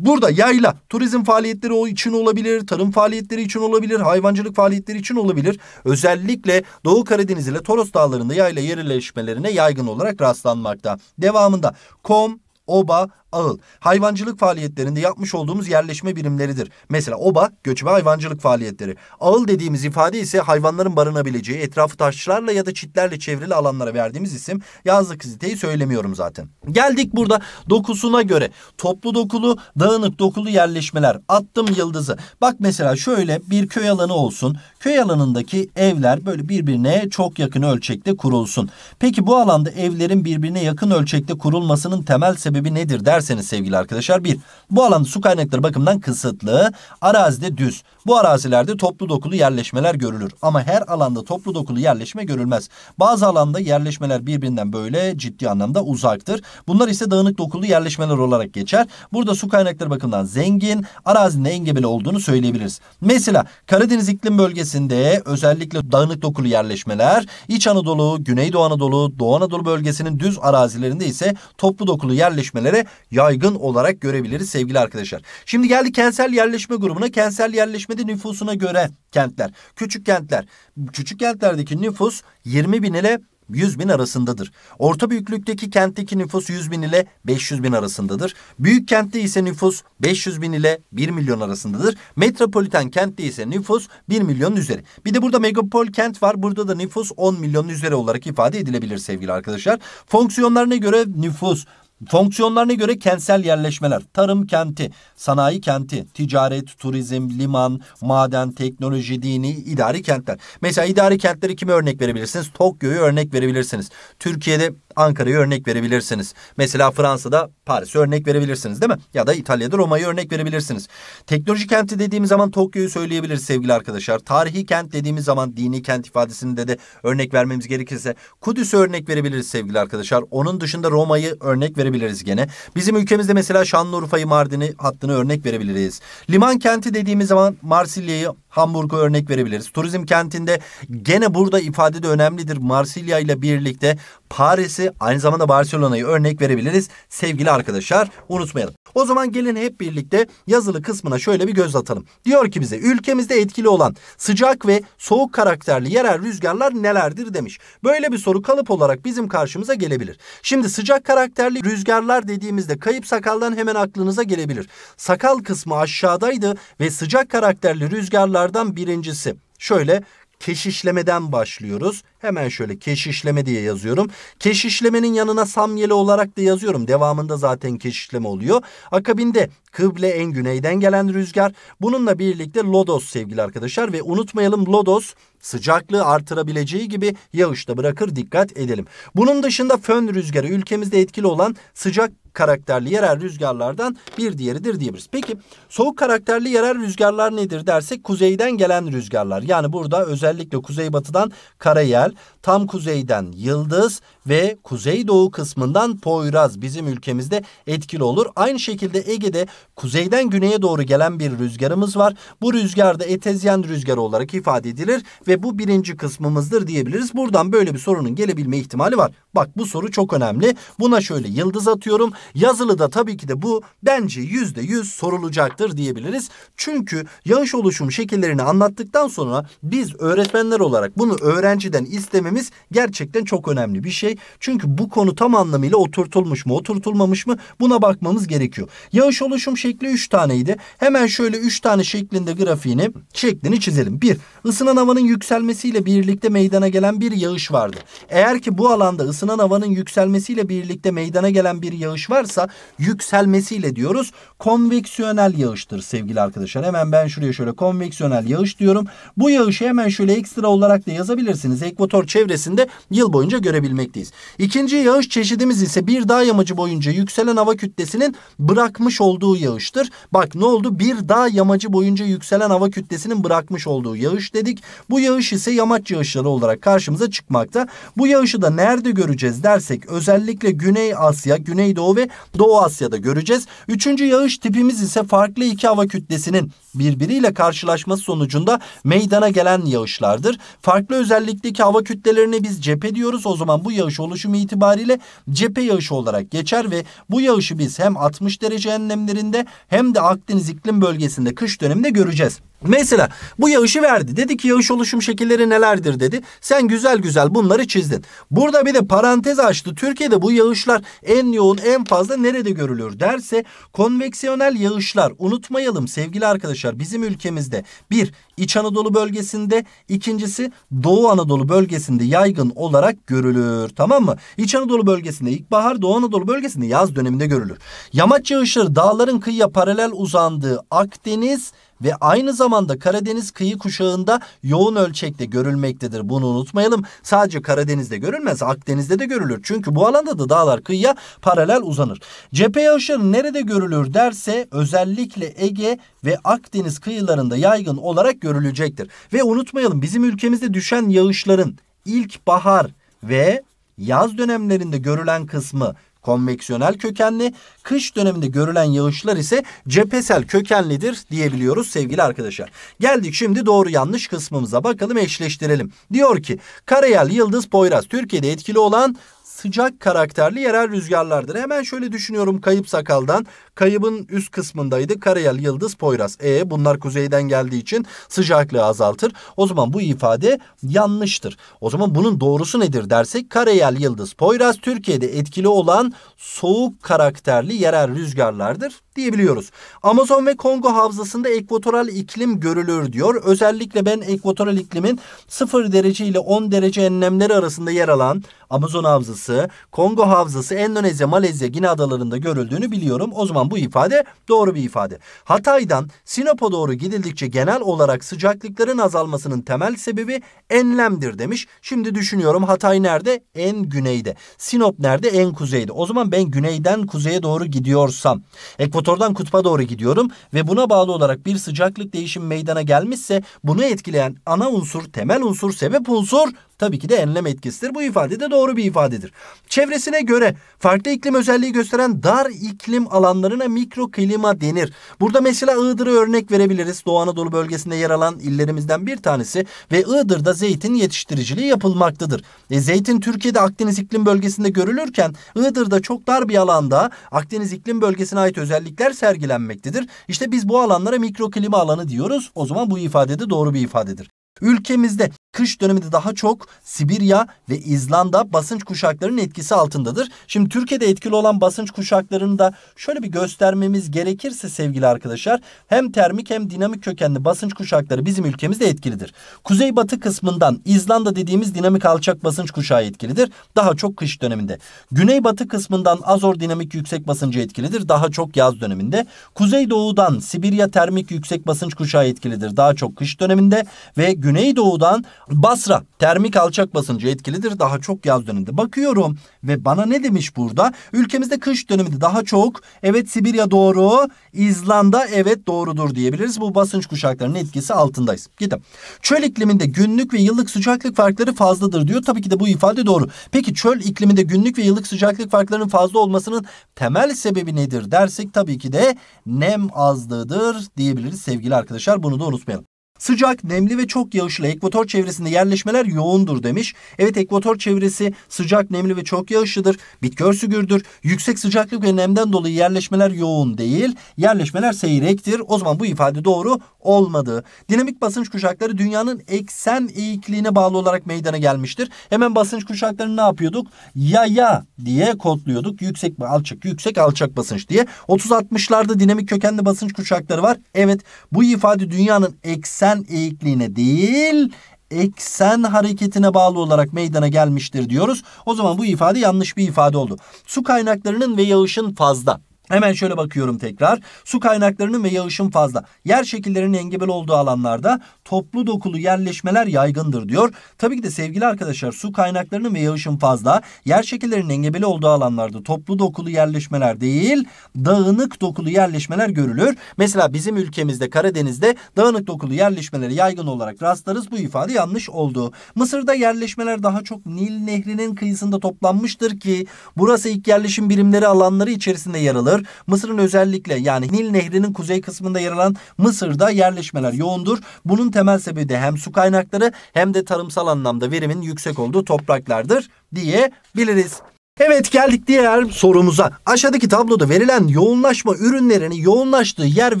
Burada yayla turizm faaliyetleri o için olabilir, tarım faaliyetleri için olabilir, hayvancılık faaliyetleri için olabilir. Özellikle Doğu Karadeniz ile Toros Dağları'nda yayla yerleşmelerine yaygın olarak rastlanmakta. Devamında kom, oba, ağıl. Hayvancılık faaliyetlerinde yapmış olduğumuz yerleşme birimleridir. Mesela oba göçme hayvancılık faaliyetleri. Ağıl dediğimiz ifade ise hayvanların barınabileceği etrafı taşlarla ya da çitlerle çevrili alanlara verdiğimiz isim. Yazlık siteyi söylemiyorum zaten. Geldik burada dokusuna göre toplu dokulu, dağınık dokulu yerleşmeler. Attım yıldızı. Bak mesela şöyle bir köy alanı olsun. Köy alanındaki evler böyle birbirine çok yakın ölçekte kurulsun. Peki bu alanda evlerin birbirine yakın ölçekte kurulmasının temel sebebi nedir der? derseniz sevgili arkadaşlar bir bu alanda su kaynakları bakımından kısıtlı arazide düz. Bu arazilerde toplu dokulu yerleşmeler görülür ama her alanda toplu dokulu yerleşme görülmez. Bazı alanda yerleşmeler birbirinden böyle ciddi anlamda uzaktır. Bunlar ise dağınık dokulu yerleşmeler olarak geçer. Burada su kaynakları bakımından zengin arazinin engebeli olduğunu söyleyebiliriz. Mesela Karadeniz iklim bölgesinde özellikle dağınık dokulu yerleşmeler İç Anadolu, Güneydoğu Anadolu, Doğu Anadolu bölgesinin düz arazilerinde ise toplu dokulu yerleşmelere yaygın olarak görebiliriz sevgili arkadaşlar. Şimdi geldi kentsel yerleşme grubuna. Kentsel yerleşmede nüfusuna göre kentler. Küçük kentler. Küçük kentlerdeki nüfus 20 bin ile 100 bin arasındadır. Orta büyüklükteki kentteki nüfus 100 bin ile 500 bin arasındadır. Büyük kentte ise nüfus 500 bin ile 1 milyon arasındadır. Metropoliten kentte ise nüfus 1 milyonun üzeri. Bir de burada megapol kent var. Burada da nüfus 10 milyonun üzeri olarak ifade edilebilir sevgili arkadaşlar. Fonksiyonlarına göre nüfus Fonksiyonlarına göre kentsel yerleşmeler, tarım kenti, sanayi kenti, ticaret, turizm, liman, maden, teknoloji, dini, idari kentler. Mesela idari kentleri kime örnek verebilirsiniz? Tokyo'yu örnek verebilirsiniz. Türkiye'de Ankara'yı örnek verebilirsiniz. Mesela Fransa'da Paris'i örnek verebilirsiniz değil mi? Ya da İtalya'da Roma'yı örnek verebilirsiniz. Teknoloji kenti dediğimiz zaman Tokyo'yu söyleyebiliriz sevgili arkadaşlar. Tarihi kent dediğimiz zaman dini kent ifadesinde de örnek vermemiz gerekirse Kudüs'ü örnek verebiliriz sevgili arkadaşlar. Onun dışında Roma'yı örnek verebiliriz verebiliriz gene. Bizim ülkemizde mesela Şanlıurfa'yı, Mardin'i hattını örnek verebiliriz. Liman kenti dediğimiz zaman Marsilya'yı, Hamburg'u örnek verebiliriz. Turizm kentinde gene burada ifade de önemlidir. Marsilya ile birlikte Paris'i aynı zamanda Barcelona'yı örnek verebiliriz sevgili arkadaşlar. Unutmayalım. O zaman gelin hep birlikte yazılı kısmına şöyle bir göz atalım. Diyor ki bize ülkemizde etkili olan sıcak ve soğuk karakterli yerel rüzgarlar nelerdir demiş. Böyle bir soru kalıp olarak bizim karşımıza gelebilir. Şimdi sıcak karakterli rüzgarlar rüzgarlar dediğimizde kayıp sakaldan hemen aklınıza gelebilir. Sakal kısmı aşağıdaydı ve sıcak karakterli rüzgarlardan birincisi. Şöyle keşişlemeden başlıyoruz. Hemen şöyle keşişleme diye yazıyorum. keşişlemenin yanına samyeli olarak da yazıyorum. Devamında zaten keşişleme oluyor. Akabinde kıble en güneyden gelen rüzgar. Bununla birlikte lodos sevgili arkadaşlar ve unutmayalım lodos sıcaklığı artırabileceği gibi yağışta bırakır dikkat edelim. Bunun dışında fön rüzgarı ülkemizde etkili olan sıcak karakterli yerel rüzgarlardan bir diğeridir diyebiliriz. Peki soğuk karakterli yerel rüzgarlar nedir dersek kuzeyden gelen rüzgarlar. Yani burada özellikle kuzeybatıdan karayel, tam kuzeyden yıldız ve kuzeydoğu kısmından Poyraz bizim ülkemizde etkili olur. Aynı şekilde Ege'de kuzeyden güneye doğru gelen bir rüzgarımız var. Bu rüzgar da etezyen rüzgarı olarak ifade edilir ve bu birinci kısmımızdır diyebiliriz. Buradan böyle bir sorunun gelebilme ihtimali var. Bak bu soru çok önemli. Buna şöyle yıldız atıyorum. Yazılı da tabii ki de bu bence yüzde yüz sorulacaktır diyebiliriz. Çünkü yağış oluşum şekillerini anlattıktan sonra biz öğretmenler olarak bunu öğrenciden istememiz gerçekten çok önemli bir şey şey. Çünkü bu konu tam anlamıyla oturtulmuş mu oturtulmamış mı buna bakmamız gerekiyor. Yağış oluşum şekli üç taneydi. Hemen şöyle üç tane şeklinde grafiğini şeklini çizelim. Bir ısınan havanın yükselmesiyle birlikte meydana gelen bir yağış vardı. Eğer ki bu alanda ısınan havanın yükselmesiyle birlikte meydana gelen bir yağış varsa yükselmesiyle diyoruz konveksiyonel yağıştır sevgili arkadaşlar. Hemen ben şuraya şöyle konveksiyonel yağış diyorum. Bu yağışı hemen şöyle ekstra olarak da yazabilirsiniz. Ekvator çevresinde yıl boyunca görebilmekteyiz etmekteyiz. İkinci yağış çeşidimiz ise bir dağ yamacı boyunca yükselen hava kütlesinin bırakmış olduğu yağıştır. Bak ne oldu? Bir dağ yamacı boyunca yükselen hava kütlesinin bırakmış olduğu yağış dedik. Bu yağış ise yamaç yağışları olarak karşımıza çıkmakta. Bu yağışı da nerede göreceğiz dersek özellikle Güney Asya, Güneydoğu ve Doğu Asya'da göreceğiz. Üçüncü yağış tipimiz ise farklı iki hava kütlesinin birbiriyle karşılaşması sonucunda meydana gelen yağışlardır. Farklı özellikteki hava kütlelerini biz cephe diyoruz. O zaman bu yağış yağışı oluşumu itibariyle cephe yağışı olarak geçer ve bu yağışı biz hem 60 derece enlemlerinde hem de Akdeniz iklim bölgesinde kış döneminde göreceğiz. Mesela bu yağışı verdi. Dedi ki yağış oluşum şekilleri nelerdir dedi. Sen güzel güzel bunları çizdin. Burada bir de parantez açtı. Türkiye'de bu yağışlar en yoğun en fazla nerede görülür derse konveksiyonel yağışlar unutmayalım sevgili arkadaşlar bizim ülkemizde bir İç Anadolu bölgesinde ikincisi Doğu Anadolu bölgesinde yaygın olarak görülür tamam mı? İç Anadolu bölgesinde ilkbahar Doğu Anadolu bölgesinde yaz döneminde görülür. Yamaç yağışları dağların kıyıya paralel uzandığı Akdeniz ve aynı zamanda Karadeniz kıyı kuşağında yoğun ölçekte görülmektedir. Bunu unutmayalım. Sadece Karadeniz'de görülmez, Akdeniz'de de görülür. Çünkü bu alanda da dağlar kıyıya paralel uzanır. Cephe yağışları nerede görülür derse özellikle Ege ve Akdeniz kıyılarında yaygın olarak görülecektir. Ve unutmayalım bizim ülkemizde düşen yağışların ilk bahar ve yaz dönemlerinde görülen kısmı konveksiyonel kökenli, kış döneminde görülen yağışlar ise cephesel kökenlidir diyebiliyoruz sevgili arkadaşlar. Geldik şimdi doğru yanlış kısmımıza bakalım eşleştirelim. Diyor ki Karayel Yıldız Poyraz Türkiye'de etkili olan sıcak karakterli yerel rüzgarlardır. Hemen şöyle düşünüyorum kayıp sakaldan. Kaybın üst kısmındaydı. Karayel, Yıldız, Poyraz. E bunlar kuzeyden geldiği için sıcaklığı azaltır. O zaman bu ifade yanlıştır. O zaman bunun doğrusu nedir dersek Karayel, Yıldız, Poyraz Türkiye'de etkili olan soğuk karakterli yerel rüzgarlardır diyebiliyoruz. Amazon ve Kongo havzasında ekvatoral iklim görülür diyor. Özellikle ben ekvatoral iklimin 0 derece ile 10 derece enlemleri arasında yer alan Amazon havzası, Kongo havzası, Endonezya, Malezya, Gine adalarında görüldüğünü biliyorum. O zaman zaman bu ifade doğru bir ifade. Hatay'dan Sinop'a doğru gidildikçe genel olarak sıcaklıkların azalmasının temel sebebi enlemdir demiş. Şimdi düşünüyorum Hatay nerede? En güneyde. Sinop nerede? En kuzeyde. O zaman ben güneyden kuzeye doğru gidiyorsam, ekvatordan kutba doğru gidiyorum ve buna bağlı olarak bir sıcaklık değişimi meydana gelmişse bunu etkileyen ana unsur, temel unsur, sebep unsur Tabii ki de enlem etkisidir. Bu ifade de doğru bir ifadedir. Çevresine göre farklı iklim özelliği gösteren dar iklim alanlarına mikroklima denir. Burada mesela Iğdır'ı örnek verebiliriz. Doğu Anadolu bölgesinde yer alan illerimizden bir tanesi ve Iğdır'da zeytin yetiştiriciliği yapılmaktadır. E, zeytin Türkiye'de Akdeniz iklim bölgesinde görülürken Iğdır'da çok dar bir alanda Akdeniz iklim bölgesine ait özellikler sergilenmektedir. İşte biz bu alanlara mikroklima alanı diyoruz. O zaman bu ifade de doğru bir ifadedir. Ülkemizde kış döneminde daha çok Sibirya ve İzlanda basınç kuşaklarının etkisi altındadır. Şimdi Türkiye'de etkili olan basınç kuşaklarını da şöyle bir göstermemiz gerekirse sevgili arkadaşlar hem termik hem dinamik kökenli basınç kuşakları bizim ülkemizde etkilidir. Kuzeybatı kısmından İzlanda dediğimiz dinamik alçak basınç kuşağı etkilidir. Daha çok kış döneminde. Güneybatı kısmından Azor dinamik yüksek basıncı etkilidir. Daha çok yaz döneminde. Kuzeydoğudan Sibirya termik yüksek basınç kuşağı etkilidir. Daha çok kış döneminde ve güneydoğudan Basra termik alçak basıncı etkilidir. Daha çok yaz döneminde bakıyorum ve bana ne demiş burada? Ülkemizde kış döneminde daha çok evet Sibirya doğru, İzlanda evet doğrudur diyebiliriz. Bu basınç kuşaklarının etkisi altındayız. Gidin. Çöl ikliminde günlük ve yıllık sıcaklık farkları fazladır diyor. Tabii ki de bu ifade doğru. Peki çöl ikliminde günlük ve yıllık sıcaklık farklarının fazla olmasının temel sebebi nedir dersek tabii ki de nem azlığıdır diyebiliriz sevgili arkadaşlar. Bunu da unutmayalım. Sıcak, nemli ve çok yağışlı ekvator çevresinde yerleşmeler yoğundur demiş. Evet ekvator çevresi sıcak, nemli ve çok yağışlıdır. Bitki örsügürdür. Yüksek sıcaklık ve nemden dolayı yerleşmeler yoğun değil. Yerleşmeler seyrektir. O zaman bu ifade doğru olmadı. Dinamik basınç kuşakları dünyanın eksen eğikliğine bağlı olarak meydana gelmiştir. Hemen basınç kuşaklarını ne yapıyorduk? Ya ya diye kodluyorduk. Yüksek mi alçak, yüksek alçak basınç diye. 30-60'larda dinamik kökenli basınç kuşakları var. Evet bu ifade dünyanın eksen eksen eğikliğine değil eksen hareketine bağlı olarak meydana gelmiştir diyoruz. O zaman bu ifade yanlış bir ifade oldu. Su kaynaklarının ve yağışın fazla Hemen şöyle bakıyorum tekrar. Su kaynaklarının ve yağışın fazla. Yer şekillerinin engebel olduğu alanlarda toplu dokulu yerleşmeler yaygındır diyor. Tabii ki de sevgili arkadaşlar su kaynaklarının ve yağışın fazla. Yer şekillerinin engebeli olduğu alanlarda toplu dokulu yerleşmeler değil dağınık dokulu yerleşmeler görülür. Mesela bizim ülkemizde Karadeniz'de dağınık dokulu yerleşmeleri yaygın olarak rastlarız. Bu ifade yanlış oldu. Mısır'da yerleşmeler daha çok Nil nehrinin kıyısında toplanmıştır ki burası ilk yerleşim birimleri alanları içerisinde yer alır kullanılır. Mısır'ın özellikle yani Nil Nehri'nin kuzey kısmında yer alan Mısır'da yerleşmeler yoğundur. Bunun temel sebebi de hem su kaynakları hem de tarımsal anlamda verimin yüksek olduğu topraklardır diyebiliriz. Evet geldik diğer sorumuza. Aşağıdaki tabloda verilen yoğunlaşma ürünlerini yoğunlaştığı yer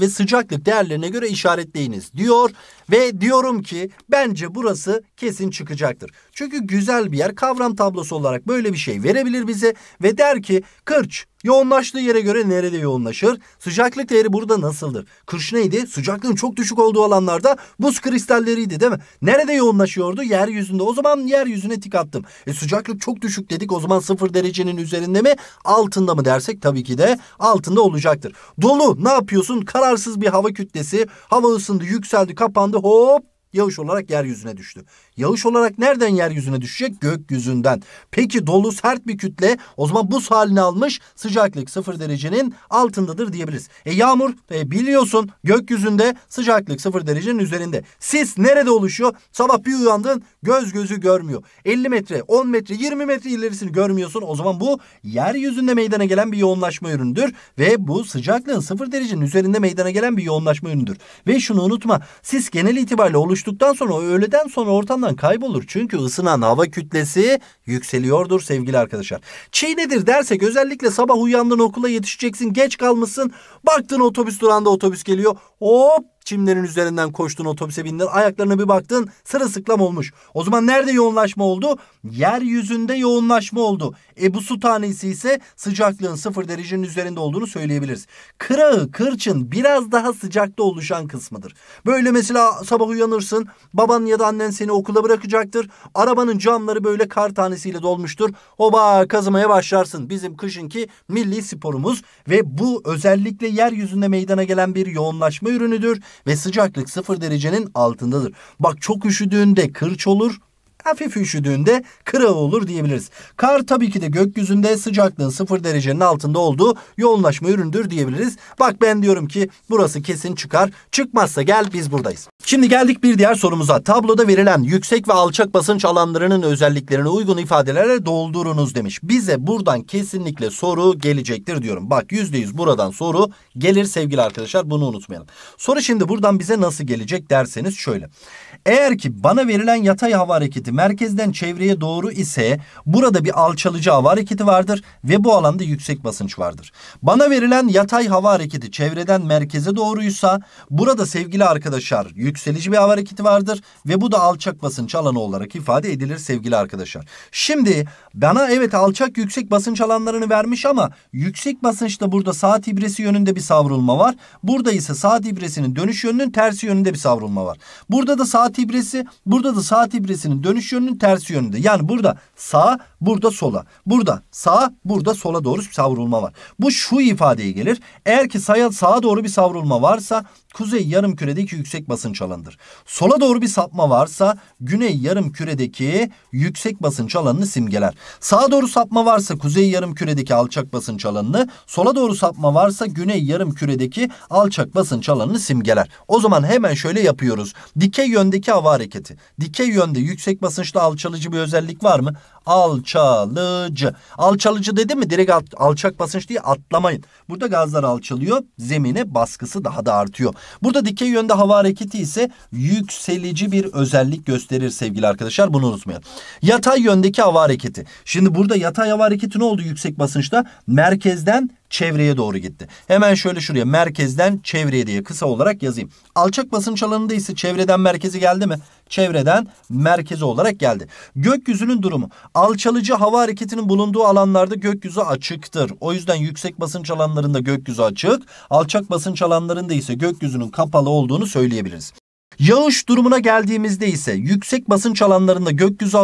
ve sıcaklık değerlerine göre işaretleyiniz diyor. Ve diyorum ki bence burası kesin çıkacaktır. Çünkü güzel bir yer kavram tablosu olarak böyle bir şey verebilir bize ve der ki kırç yoğunlaştığı yere göre nerede yoğunlaşır? Sıcaklık değeri burada nasıldır? Kırç neydi? Sıcaklığın çok düşük olduğu alanlarda buz kristalleriydi değil mi? Nerede yoğunlaşıyordu? Yeryüzünde. O zaman yeryüzüne tik attım. E sıcaklık çok düşük dedik. O zaman sıfır derecenin üzerinde mi? Altında mı dersek tabii ki de altında olacaktır. Dolu ne yapıyorsun? Kararsız bir hava kütlesi. Hava ısındı, yükseldi, kapandı. 哦。yağış olarak yeryüzüne düştü. Yağış olarak nereden yeryüzüne düşecek? Gökyüzünden. Peki dolu sert bir kütle o zaman buz halini almış sıcaklık sıfır derecenin altındadır diyebiliriz. E yağmur e, biliyorsun gökyüzünde sıcaklık sıfır derecenin üzerinde. Sis nerede oluşuyor? Sabah bir uyandın göz gözü görmüyor. 50 metre 10 metre 20 metre ilerisini görmüyorsun. O zaman bu yeryüzünde meydana gelen bir yoğunlaşma ürünüdür. Ve bu sıcaklığın sıfır derecenin üzerinde meydana gelen bir yoğunlaşma ürünüdür. Ve şunu unutma sis genel itibariyle oluş oluştuktan sonra öğleden sonra ortamdan kaybolur. Çünkü ısınan hava kütlesi yükseliyordur sevgili arkadaşlar. Çiğ nedir dersek özellikle sabah uyandın okula yetişeceksin geç kalmışsın. Baktın otobüs duranda otobüs geliyor. Hop çimlerin üzerinden koştun otobüse bindin ayaklarına bir baktın sırılsıklam olmuş. O zaman nerede yoğunlaşma oldu? Yeryüzünde yoğunlaşma oldu. E bu su tanesi ise sıcaklığın sıfır derecenin üzerinde olduğunu söyleyebiliriz. Kırağı kırçın biraz daha sıcakta oluşan kısmıdır. Böyle mesela sabah uyanırsın baban ya da annen seni okula bırakacaktır. Arabanın camları böyle kar tanesiyle dolmuştur. Oba kazımaya başlarsın. Bizim kışınki milli sporumuz ve bu özellikle yeryüzünde meydana gelen bir yoğunlaşma ürünüdür ve sıcaklık sıfır derecenin altındadır. Bak çok üşüdüğünde kırç olur, hafif üşüdüğünde kırağı olur diyebiliriz. Kar tabii ki de gökyüzünde sıcaklığın sıfır derecenin altında olduğu yoğunlaşma üründür diyebiliriz. Bak ben diyorum ki burası kesin çıkar. Çıkmazsa gel biz buradayız. Şimdi geldik bir diğer sorumuza. Tabloda verilen yüksek ve alçak basınç alanlarının özelliklerine uygun ifadelerle doldurunuz demiş. Bize buradan kesinlikle soru gelecektir diyorum. Bak yüzde yüz buradan soru gelir sevgili arkadaşlar bunu unutmayalım. Soru şimdi buradan bize nasıl gelecek derseniz şöyle. Eğer ki bana verilen yatay hava hareketi merkezden çevreye doğru ise burada bir alçalıcı hava hareketi vardır ve bu alanda yüksek basınç vardır. Bana verilen yatay hava hareketi çevreden merkeze doğruysa burada sevgili arkadaşlar yükselici bir hava hareketi vardır ve bu da alçak basınç alanı olarak ifade edilir sevgili arkadaşlar. Şimdi bana evet alçak yüksek basınç alanlarını vermiş ama yüksek basınçta burada saat ibresi yönünde bir savrulma var. Burada ise saat ibresinin dönüş yönünün tersi yönünde bir savrulma var. Burada da saat ibresi, burada da saat ibresinin dönüş yönünün tersi yönünde. Yani burada sağ, burada sola. Burada sağ, burada sola doğru bir savrulma var. Bu şu ifadeye gelir. Eğer ki sağa, sağa doğru bir savrulma varsa kuzey yarım küredeki yüksek basınç alanıdır. Sola doğru bir sapma varsa güney yarım küredeki yüksek basınç alanını simgeler. Sağa doğru sapma varsa kuzey yarım küredeki alçak basınç alanını, sola doğru sapma varsa güney yarım küredeki alçak basınç alanını simgeler. O zaman hemen şöyle yapıyoruz. Dikey yöndeki hava hareketi. Dikey yönde yüksek basınçlı alçalıcı bir özellik var mı? Alçalıcı. Alçalıcı dedim mi direkt alt, alçak basınç diye atlamayın. Burada gazlar alçalıyor. Zemine baskısı daha da artıyor. Burada dikey yönde hava hareketi ise yükselici bir özellik gösterir sevgili arkadaşlar. Bunu unutmayın. Yatay yöndeki hava hareketi. Şimdi burada yatay hava hareketi ne oldu yüksek basınçta? Merkezden çevreye doğru gitti. Hemen şöyle şuraya merkezden çevreye diye kısa olarak yazayım. Alçak basınç alanında ise çevreden merkeze geldi mi? çevreden merkeze olarak geldi. Gökyüzünün durumu. Alçalıcı hava hareketinin bulunduğu alanlarda gökyüzü açıktır. O yüzden yüksek basınç alanlarında gökyüzü açık, alçak basınç alanlarında ise gökyüzünün kapalı olduğunu söyleyebiliriz. Yağış durumuna geldiğimizde ise yüksek basınç alanlarında gökyüzü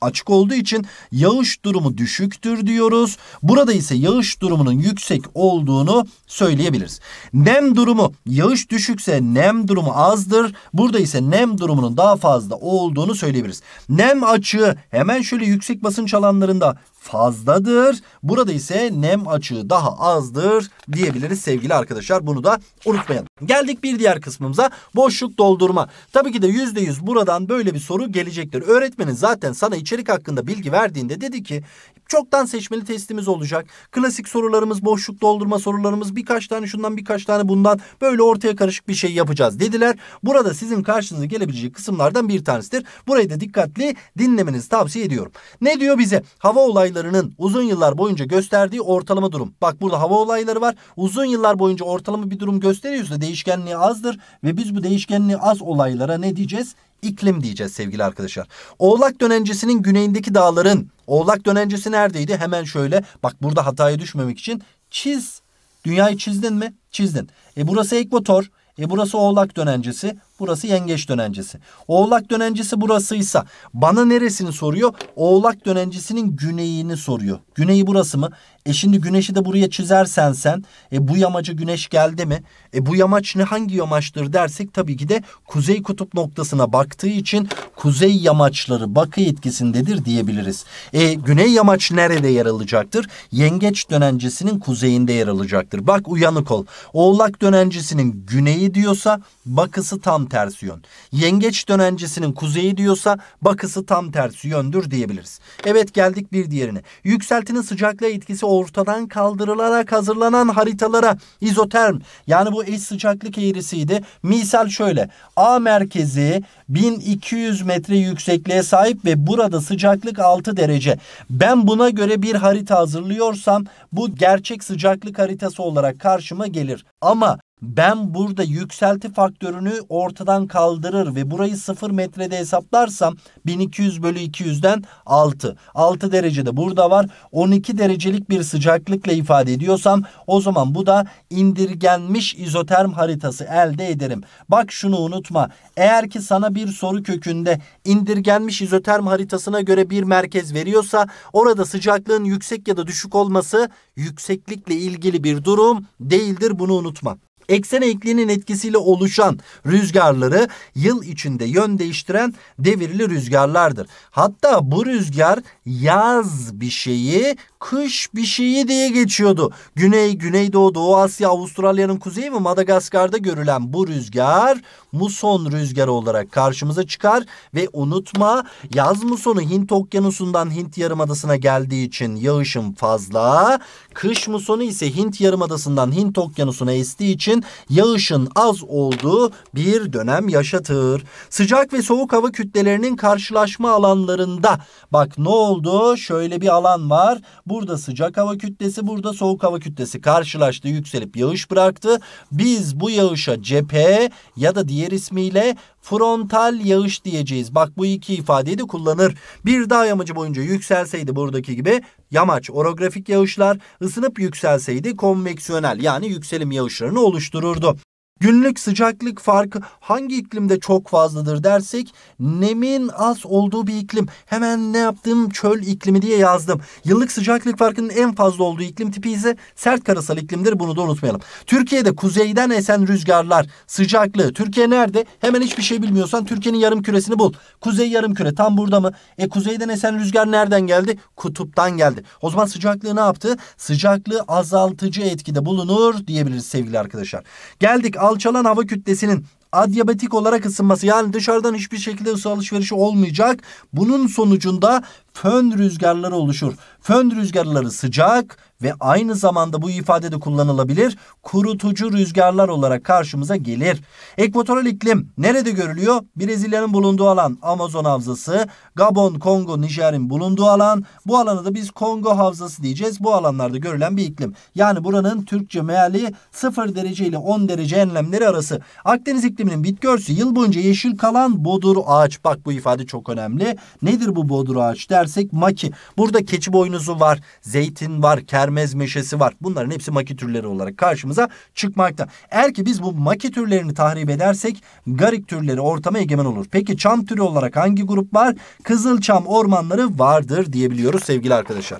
açık olduğu için yağış durumu düşüktür diyoruz. Burada ise yağış durumunun yüksek olduğunu söyleyebiliriz. Nem durumu yağış düşükse nem durumu azdır. Burada ise nem durumunun daha fazla olduğunu söyleyebiliriz. Nem açığı hemen şöyle yüksek basınç alanlarında fazladır. Burada ise nem açığı daha azdır diyebiliriz sevgili arkadaşlar. Bunu da unutmayalım. Geldik bir diğer kısmımıza boşluk doldurma. Tabii ki de %100 buradan böyle bir soru gelecektir. Öğretmenin zaten sana içerik hakkında bilgi verdiğinde dedi ki çoktan seçmeli testimiz olacak. Klasik sorularımız boşluk doldurma sorularımız birkaç tane şundan birkaç tane bundan böyle ortaya karışık bir şey yapacağız dediler. Burada sizin karşınıza gelebilecek kısımlardan bir tanesidir. Burayı da dikkatli dinlemenizi tavsiye ediyorum. Ne diyor bize? Hava olayları olaylarının uzun yıllar boyunca gösterdiği ortalama durum. Bak burada hava olayları var. Uzun yıllar boyunca ortalama bir durum gösteriyorsa değişkenliği azdır ve biz bu değişkenliği az olaylara ne diyeceğiz? İklim diyeceğiz sevgili arkadaşlar. Oğlak dönencesinin güneyindeki dağların oğlak dönencesi neredeydi? Hemen şöyle bak burada hataya düşmemek için çiz. Dünyayı çizdin mi? Çizdin. E burası ekvator. E burası oğlak dönencesi. Burası yengeç dönencesi. Oğlak dönencesi burasıysa bana neresini soruyor? Oğlak dönencesinin güneyini soruyor. Güneyi burası mı? E şimdi güneşi de buraya çizersen sen e bu yamaca güneş geldi mi? E bu yamaç ne hangi yamaçtır dersek tabii ki de kuzey kutup noktasına baktığı için kuzey yamaçları bakı etkisindedir diyebiliriz. E güney yamaç nerede yer alacaktır? Yengeç dönencesinin kuzeyinde yer alacaktır. Bak uyanık ol. Oğlak dönencesinin güneyi diyorsa bakısı tam tam tersi yön. Yengeç dönencesinin kuzeyi diyorsa bakısı tam tersi yöndür diyebiliriz. Evet geldik bir diğerine. Yükseltinin sıcaklığa etkisi ortadan kaldırılarak hazırlanan haritalara izoterm yani bu eş sıcaklık eğrisiydi. Misal şöyle A merkezi 1200 metre yüksekliğe sahip ve burada sıcaklık 6 derece. Ben buna göre bir harita hazırlıyorsam bu gerçek sıcaklık haritası olarak karşıma gelir. Ama ben burada yükselti faktörünü ortadan kaldırır ve burayı 0 metrede hesaplarsam 1200 bölü 200'den 6. 6 derecede burada var. 12 derecelik bir sıcaklıkla ifade ediyorsam o zaman bu da indirgenmiş izoterm haritası elde ederim. Bak şunu unutma. Eğer ki sana bir soru kökünde indirgenmiş izoterm haritasına göre bir merkez veriyorsa orada sıcaklığın yüksek ya da düşük olması yükseklikle ilgili bir durum değildir. Bunu unutma eksen eğikliğinin etkisiyle oluşan rüzgarları yıl içinde yön değiştiren devirli rüzgarlardır. Hatta bu rüzgar yaz bir şeyi kış bir şeyi diye geçiyordu. Güney, Güneydoğu, Doğu Asya, Avustralya'nın kuzeyi ve Madagaskar'da görülen bu rüzgar muson rüzgarı olarak karşımıza çıkar ve unutma yaz musonu Hint okyanusundan Hint yarımadasına geldiği için yağışın fazla, kış musonu ise Hint yarımadasından Hint okyanusuna estiği için yağışın az olduğu bir dönem yaşatır. Sıcak ve soğuk hava kütlelerinin karşılaşma alanlarında bak ne oldu? Şöyle bir alan var. Burada sıcak hava kütlesi, burada soğuk hava kütlesi karşılaştı, yükselip yağış bıraktı. Biz bu yağışa cephe ya da diğer diğer ismiyle frontal yağış diyeceğiz. Bak bu iki ifadeyi de kullanır. Bir dağ yamacı boyunca yükselseydi buradaki gibi yamaç orografik yağışlar ısınıp yükselseydi konveksiyonel yani yükselim yağışlarını oluştururdu. Günlük sıcaklık farkı hangi iklimde çok fazladır dersek nemin az olduğu bir iklim. Hemen ne yaptım? Çöl iklimi diye yazdım. Yıllık sıcaklık farkının en fazla olduğu iklim tipi ise sert karasal iklimdir. Bunu da unutmayalım. Türkiye'de kuzeyden esen rüzgarlar sıcaklığı. Türkiye nerede? Hemen hiçbir şey bilmiyorsan Türkiye'nin yarım küresini bul. Kuzey yarım küre tam burada mı? E kuzeyden esen rüzgar nereden geldi? Kutuptan geldi. O zaman sıcaklığı ne yaptı? Sıcaklığı azaltıcı etkide bulunur diyebiliriz sevgili arkadaşlar. Geldik alçalan hava kütlesinin adiabatik olarak ısınması yani dışarıdan hiçbir şekilde ısı alışverişi olmayacak. Bunun sonucunda fön rüzgarları oluşur. Fön rüzgarları sıcak, ve aynı zamanda bu ifade de kullanılabilir kurutucu rüzgarlar olarak karşımıza gelir. Ekvatoral iklim nerede görülüyor? Brezilya'nın bulunduğu alan Amazon havzası, Gabon, Kongo, Nijer'in bulunduğu alan. Bu alanı da biz Kongo havzası diyeceğiz. Bu alanlarda görülen bir iklim. Yani buranın Türkçe meali 0 derece ile 10 derece enlemleri arası. Akdeniz ikliminin bitki yıl boyunca yeşil kalan bodur ağaç. Bak bu ifade çok önemli. Nedir bu bodur ağaç dersek maki. Burada keçi boynuzu var, zeytin var, ker germez meşesi var. Bunların hepsi maki türleri olarak karşımıza çıkmakta. Eğer ki biz bu maki türlerini tahrip edersek garik türleri ortama egemen olur. Peki çam türü olarak hangi grup var? Kızılçam ormanları vardır diyebiliyoruz sevgili arkadaşlar.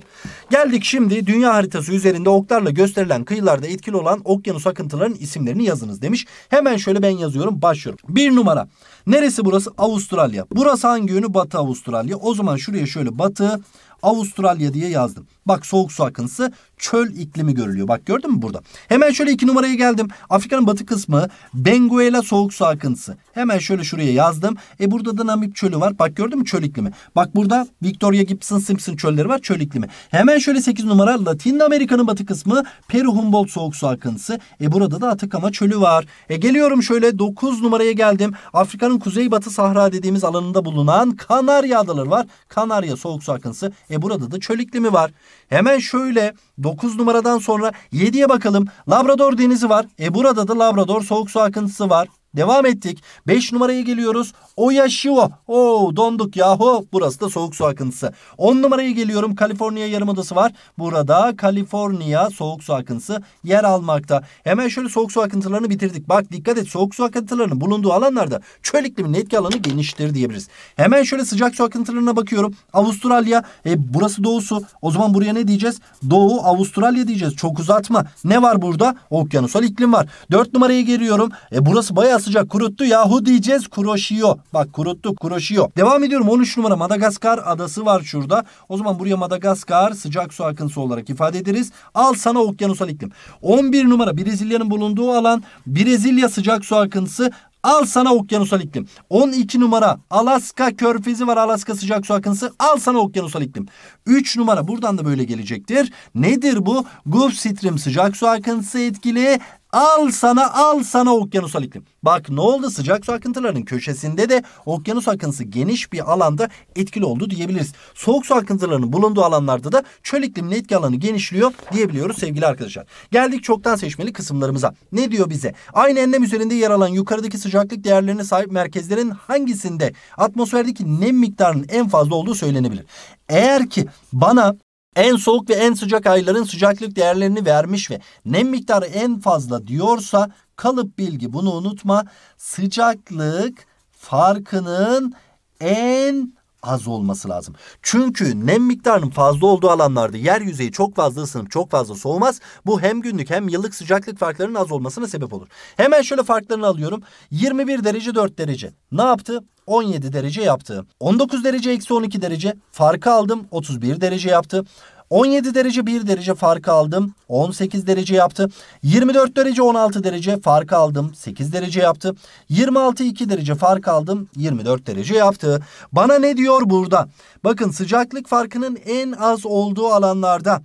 Geldik şimdi dünya haritası üzerinde oklarla gösterilen kıyılarda etkili olan okyanus akıntılarının isimlerini yazınız demiş. Hemen şöyle ben yazıyorum başlıyorum. Bir numara. Neresi burası? Avustralya. Burası hangi yönü? Batı Avustralya. O zaman şuraya şöyle batı Avustralya diye yazdım. Bak soğuk su akıntısı çöl iklimi görülüyor. Bak gördün mü burada? Hemen şöyle iki numaraya geldim. Afrika'nın batı kısmı Benguela soğuk su akıntısı. Hemen şöyle şuraya yazdım. E burada da Namib çölü var. Bak gördün mü çöl iklimi. Bak burada Victoria Gibson Simpson çölleri var. Çöl iklimi. Hemen şöyle sekiz numara Latin Amerika'nın batı kısmı Peru Humboldt soğuk su akıntısı. E burada da Atakama çölü var. E geliyorum şöyle dokuz numaraya geldim. Afrika'nın kuzeybatı Sahra dediğimiz alanında bulunan Kanarya Adaları var. Kanarya soğuk su akıntısı. E burada da çöl iklimi var. Hemen şöyle 9 numaradan sonra 7'ye bakalım. Labrador denizi var. E burada da Labrador soğuk su akıntısı var. Devam ettik. 5 numaraya geliyoruz. Oya Shivo. Oo donduk yahu. Burası da soğuk su akıntısı. 10 numaraya geliyorum. Kaliforniya yarımadası var. Burada Kaliforniya soğuk su akıntısı yer almakta. Hemen şöyle soğuk su akıntılarını bitirdik. Bak dikkat et soğuk su akıntılarının bulunduğu alanlarda çöl iklimin etki alanı geniştir diyebiliriz. Hemen şöyle sıcak su akıntılarına bakıyorum. Avustralya. E, burası doğusu. O zaman buraya ne diyeceğiz? Doğu Avustralya diyeceğiz. Çok uzatma. Ne var burada? Okyanusal iklim var. 4 numaraya geliyorum. E, burası bayağı sıcak kuruttu yahu diyeceğiz kuroşiyo. Bak kuruttu kuroşiyo. Devam ediyorum 13 numara Madagaskar adası var şurada. O zaman buraya Madagaskar sıcak su akıntısı olarak ifade ederiz. Al sana okyanusal iklim. 11 numara Brezilya'nın bulunduğu alan Brezilya sıcak su akıntısı Al sana okyanusal iklim. 12 numara Alaska körfezi var. Alaska sıcak su akıntısı. Al sana okyanusal iklim. 3 numara buradan da böyle gelecektir. Nedir bu? Gulf Stream sıcak su akıntısı etkili. Al sana al sana okyanusal iklim. Bak ne oldu sıcak su akıntılarının köşesinde de okyanus akıntısı geniş bir alanda etkili oldu diyebiliriz. Soğuk su akıntılarının bulunduğu alanlarda da çöl ikliminin etki alanı genişliyor diyebiliyoruz sevgili arkadaşlar. Geldik çoktan seçmeli kısımlarımıza. Ne diyor bize? Aynı enlem üzerinde yer alan yukarıdaki sıcaklık değerlerine sahip merkezlerin hangisinde atmosferdeki nem miktarının en fazla olduğu söylenebilir? Eğer ki bana en soğuk ve en sıcak ayların sıcaklık değerlerini vermiş ve nem miktarı en fazla diyorsa kalıp bilgi bunu unutma. Sıcaklık farkının en az olması lazım. Çünkü nem miktarının fazla olduğu alanlarda yer yüzeyi çok fazla ısınıp çok fazla soğumaz. Bu hem günlük hem yıllık sıcaklık farklarının az olmasına sebep olur. Hemen şöyle farklarını alıyorum. 21 derece 4 derece. Ne yaptı? 17 derece yaptı. 19 derece eksi 12 derece farkı aldım 31 derece yaptı. 17 derece 1 derece farkı aldım. 18 derece yaptı. 24 derece 16 derece farkı aldım. 8 derece yaptı. 26 2 derece fark aldım. 24 derece yaptı. Bana ne diyor burada? Bakın sıcaklık farkının en az olduğu alanlarda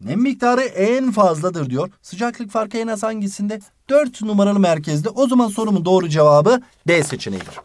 nem miktarı en fazladır diyor. Sıcaklık farkı en az hangisinde? 4 numaralı merkezde. O zaman sorumun doğru cevabı D seçeneğidir.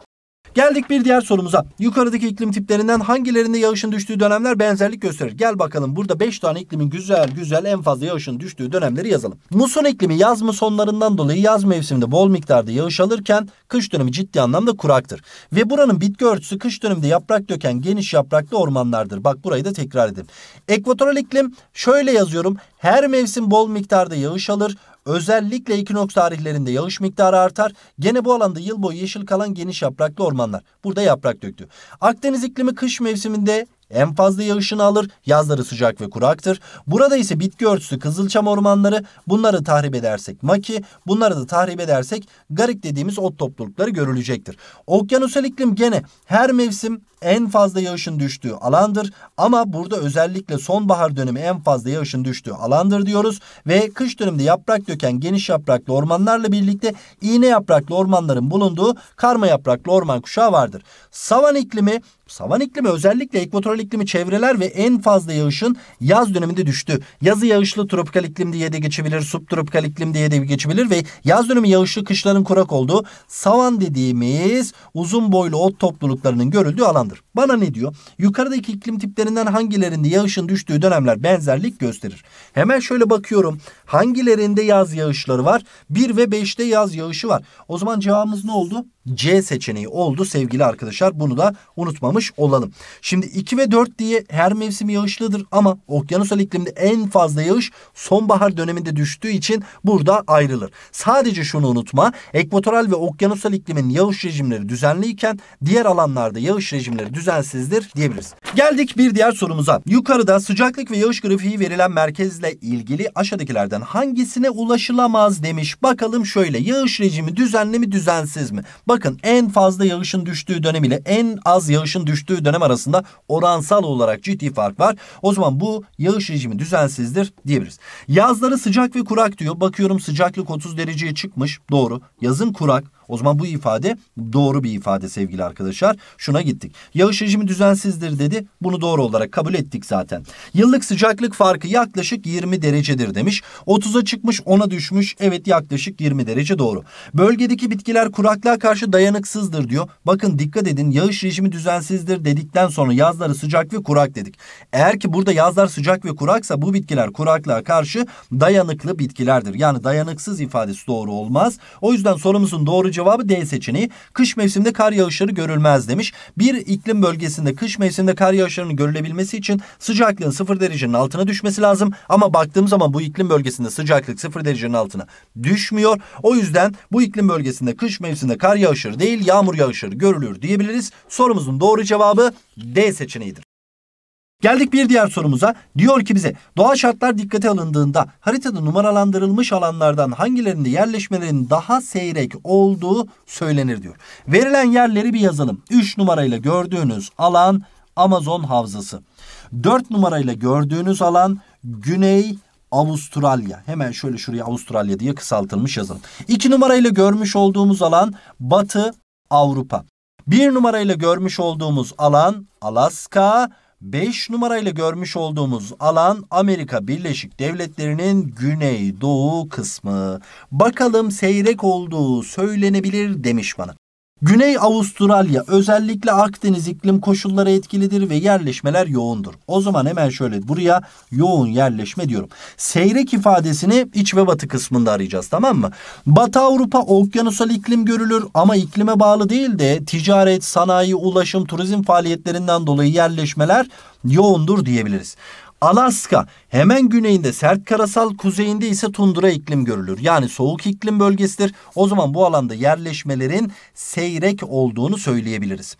Geldik bir diğer sorumuza. Yukarıdaki iklim tiplerinden hangilerinde yağışın düştüğü dönemler benzerlik gösterir? Gel bakalım burada 5 tane iklimin güzel güzel en fazla yağışın düştüğü dönemleri yazalım. Muson iklimi yaz musonlarından dolayı yaz mevsiminde bol miktarda yağış alırken kış dönemi ciddi anlamda kuraktır. Ve buranın bitki örtüsü kış döneminde yaprak döken geniş yapraklı ormanlardır. Bak burayı da tekrar edin. Ekvatoral iklim şöyle yazıyorum. Her mevsim bol miktarda yağış alır. Özellikle ikinoks tarihlerinde yağış miktarı artar. Gene bu alanda yıl boyu yeşil kalan geniş yapraklı ormanlar. Burada yaprak döktü. Akdeniz iklimi kış mevsiminde en fazla yağışını alır. Yazları sıcak ve kuraktır. Burada ise bitki örtüsü kızılçam ormanları. Bunları tahrip edersek maki, bunları da tahrip edersek garik dediğimiz ot toplulukları görülecektir. Okyanusal iklim gene her mevsim en fazla yağışın düştüğü alandır. Ama burada özellikle sonbahar dönemi en fazla yağışın düştüğü alandır diyoruz. Ve kış döneminde yaprak döken geniş yapraklı ormanlarla birlikte iğne yapraklı ormanların bulunduğu karma yapraklı orman kuşağı vardır. Savan iklimi Savan iklimi özellikle ekvatoral iklimi çevreler ve en fazla yağışın yaz döneminde düştü. Yazı yağışlı tropikal iklim diye de geçebilir, subtropikal iklim diye de geçebilir ve yaz dönemi yağışlı kışların kurak olduğu savan dediğimiz uzun boylu ot topluluklarının görüldüğü alan kullanılır. Bana ne diyor? Yukarıdaki iklim tiplerinden hangilerinde yağışın düştüğü dönemler benzerlik gösterir. Hemen şöyle bakıyorum. Hangilerinde yaz yağışları var? 1 ve 5'te yaz yağışı var. O zaman cevabımız ne oldu? C seçeneği oldu sevgili arkadaşlar. Bunu da unutmamış olalım. Şimdi 2 ve 4 diye her mevsim yağışlıdır ama okyanusal iklimde en fazla yağış sonbahar döneminde düştüğü için burada ayrılır. Sadece şunu unutma. Ekvatoral ve okyanusal iklimin yağış rejimleri düzenliyken diğer alanlarda yağış rejimleri değişkenleri düzensizdir diyebiliriz. Geldik bir diğer sorumuza. Yukarıda sıcaklık ve yağış grafiği verilen merkezle ilgili aşağıdakilerden hangisine ulaşılamaz demiş. Bakalım şöyle yağış rejimi düzenli mi düzensiz mi? Bakın en fazla yağışın düştüğü dönem ile en az yağışın düştüğü dönem arasında oransal olarak ciddi fark var. O zaman bu yağış rejimi düzensizdir diyebiliriz. Yazları sıcak ve kurak diyor. Bakıyorum sıcaklık 30 dereceye çıkmış. Doğru. Yazın kurak. O zaman bu ifade doğru bir ifade sevgili arkadaşlar. Şuna gittik. Yağış rejimi düzensizdir dedi. Bunu doğru olarak kabul ettik zaten. Yıllık sıcaklık farkı yaklaşık 20 derecedir demiş. 30'a çıkmış 10'a düşmüş. Evet yaklaşık 20 derece doğru. Bölgedeki bitkiler kuraklığa karşı dayanıksızdır diyor. Bakın dikkat edin yağış rejimi düzensizdir dedikten sonra yazları sıcak ve kurak dedik. Eğer ki burada yazlar sıcak ve kuraksa bu bitkiler kuraklığa karşı dayanıklı bitkilerdir. Yani dayanıksız ifadesi doğru olmaz. O yüzden sorumuzun doğru cevabı D seçeneği. Kış mevsiminde kar yağışları görülmez demiş. Bir iklim bölgesinde kış mevsiminde kar yağışlarının görülebilmesi için sıcaklığın sıfır derecenin altına düşmesi lazım. Ama baktığım zaman bu iklim bölgesinde sıcaklık sıfır derecenin altına düşmüyor. O yüzden bu iklim bölgesinde kış mevsiminde kar yağışları değil yağmur yağışları görülür diyebiliriz. Sorumuzun doğru cevabı D seçeneğidir. Geldik bir diğer sorumuza. Diyor ki bize doğa şartlar dikkate alındığında haritada numaralandırılmış alanlardan hangilerinde yerleşmelerin daha seyrek olduğu söylenir diyor. Verilen yerleri bir yazalım. 3 numarayla gördüğünüz alan Amazon havzası. 4 numarayla gördüğünüz alan Güney Avustralya. Hemen şöyle şuraya Avustralya diye kısaltılmış yazalım. 2 numarayla görmüş olduğumuz alan Batı Avrupa. 1 numarayla görmüş olduğumuz alan Alaska. 5 numarayla görmüş olduğumuz alan Amerika Birleşik Devletleri'nin Güney Doğu kısmı. Bakalım seyrek olduğu söylenebilir demiş bana. Güney Avustralya özellikle Akdeniz iklim koşulları etkilidir ve yerleşmeler yoğundur. O zaman hemen şöyle buraya yoğun yerleşme diyorum. Seyrek ifadesini iç ve batı kısmında arayacağız tamam mı? Batı Avrupa okyanusal iklim görülür ama iklime bağlı değil de ticaret, sanayi, ulaşım, turizm faaliyetlerinden dolayı yerleşmeler yoğundur diyebiliriz. Alaska hemen güneyinde sert karasal kuzeyinde ise tundura iklim görülür. Yani soğuk iklim bölgesidir. O zaman bu alanda yerleşmelerin seyrek olduğunu söyleyebiliriz.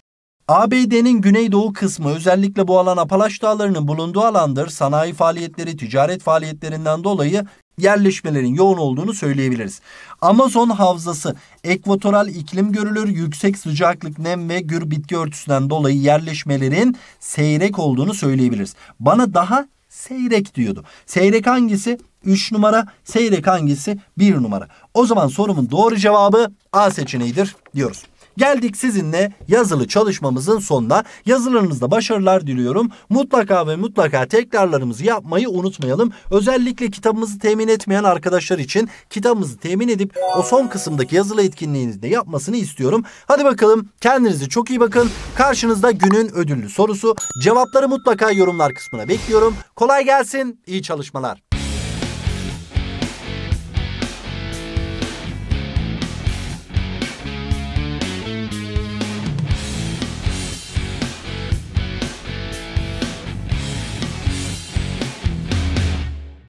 ABD'nin güneydoğu kısmı özellikle bu alan Apalaş Dağları'nın bulunduğu alandır. Sanayi faaliyetleri, ticaret faaliyetlerinden dolayı yerleşmelerin yoğun olduğunu söyleyebiliriz. Amazon havzası ekvatoral iklim görülür. Yüksek sıcaklık, nem ve gür bitki örtüsünden dolayı yerleşmelerin seyrek olduğunu söyleyebiliriz. Bana daha seyrek diyordu. Seyrek hangisi? 3 numara. Seyrek hangisi? 1 numara. O zaman sorumun doğru cevabı A seçeneğidir diyoruz. Geldik sizinle yazılı çalışmamızın sonuna. Yazılarınızda başarılar diliyorum. Mutlaka ve mutlaka tekrarlarımızı yapmayı unutmayalım. Özellikle kitabımızı temin etmeyen arkadaşlar için kitabımızı temin edip o son kısımdaki yazılı etkinliğinizde yapmasını istiyorum. Hadi bakalım kendinize çok iyi bakın. Karşınızda günün ödüllü sorusu. Cevapları mutlaka yorumlar kısmına bekliyorum. Kolay gelsin, iyi çalışmalar.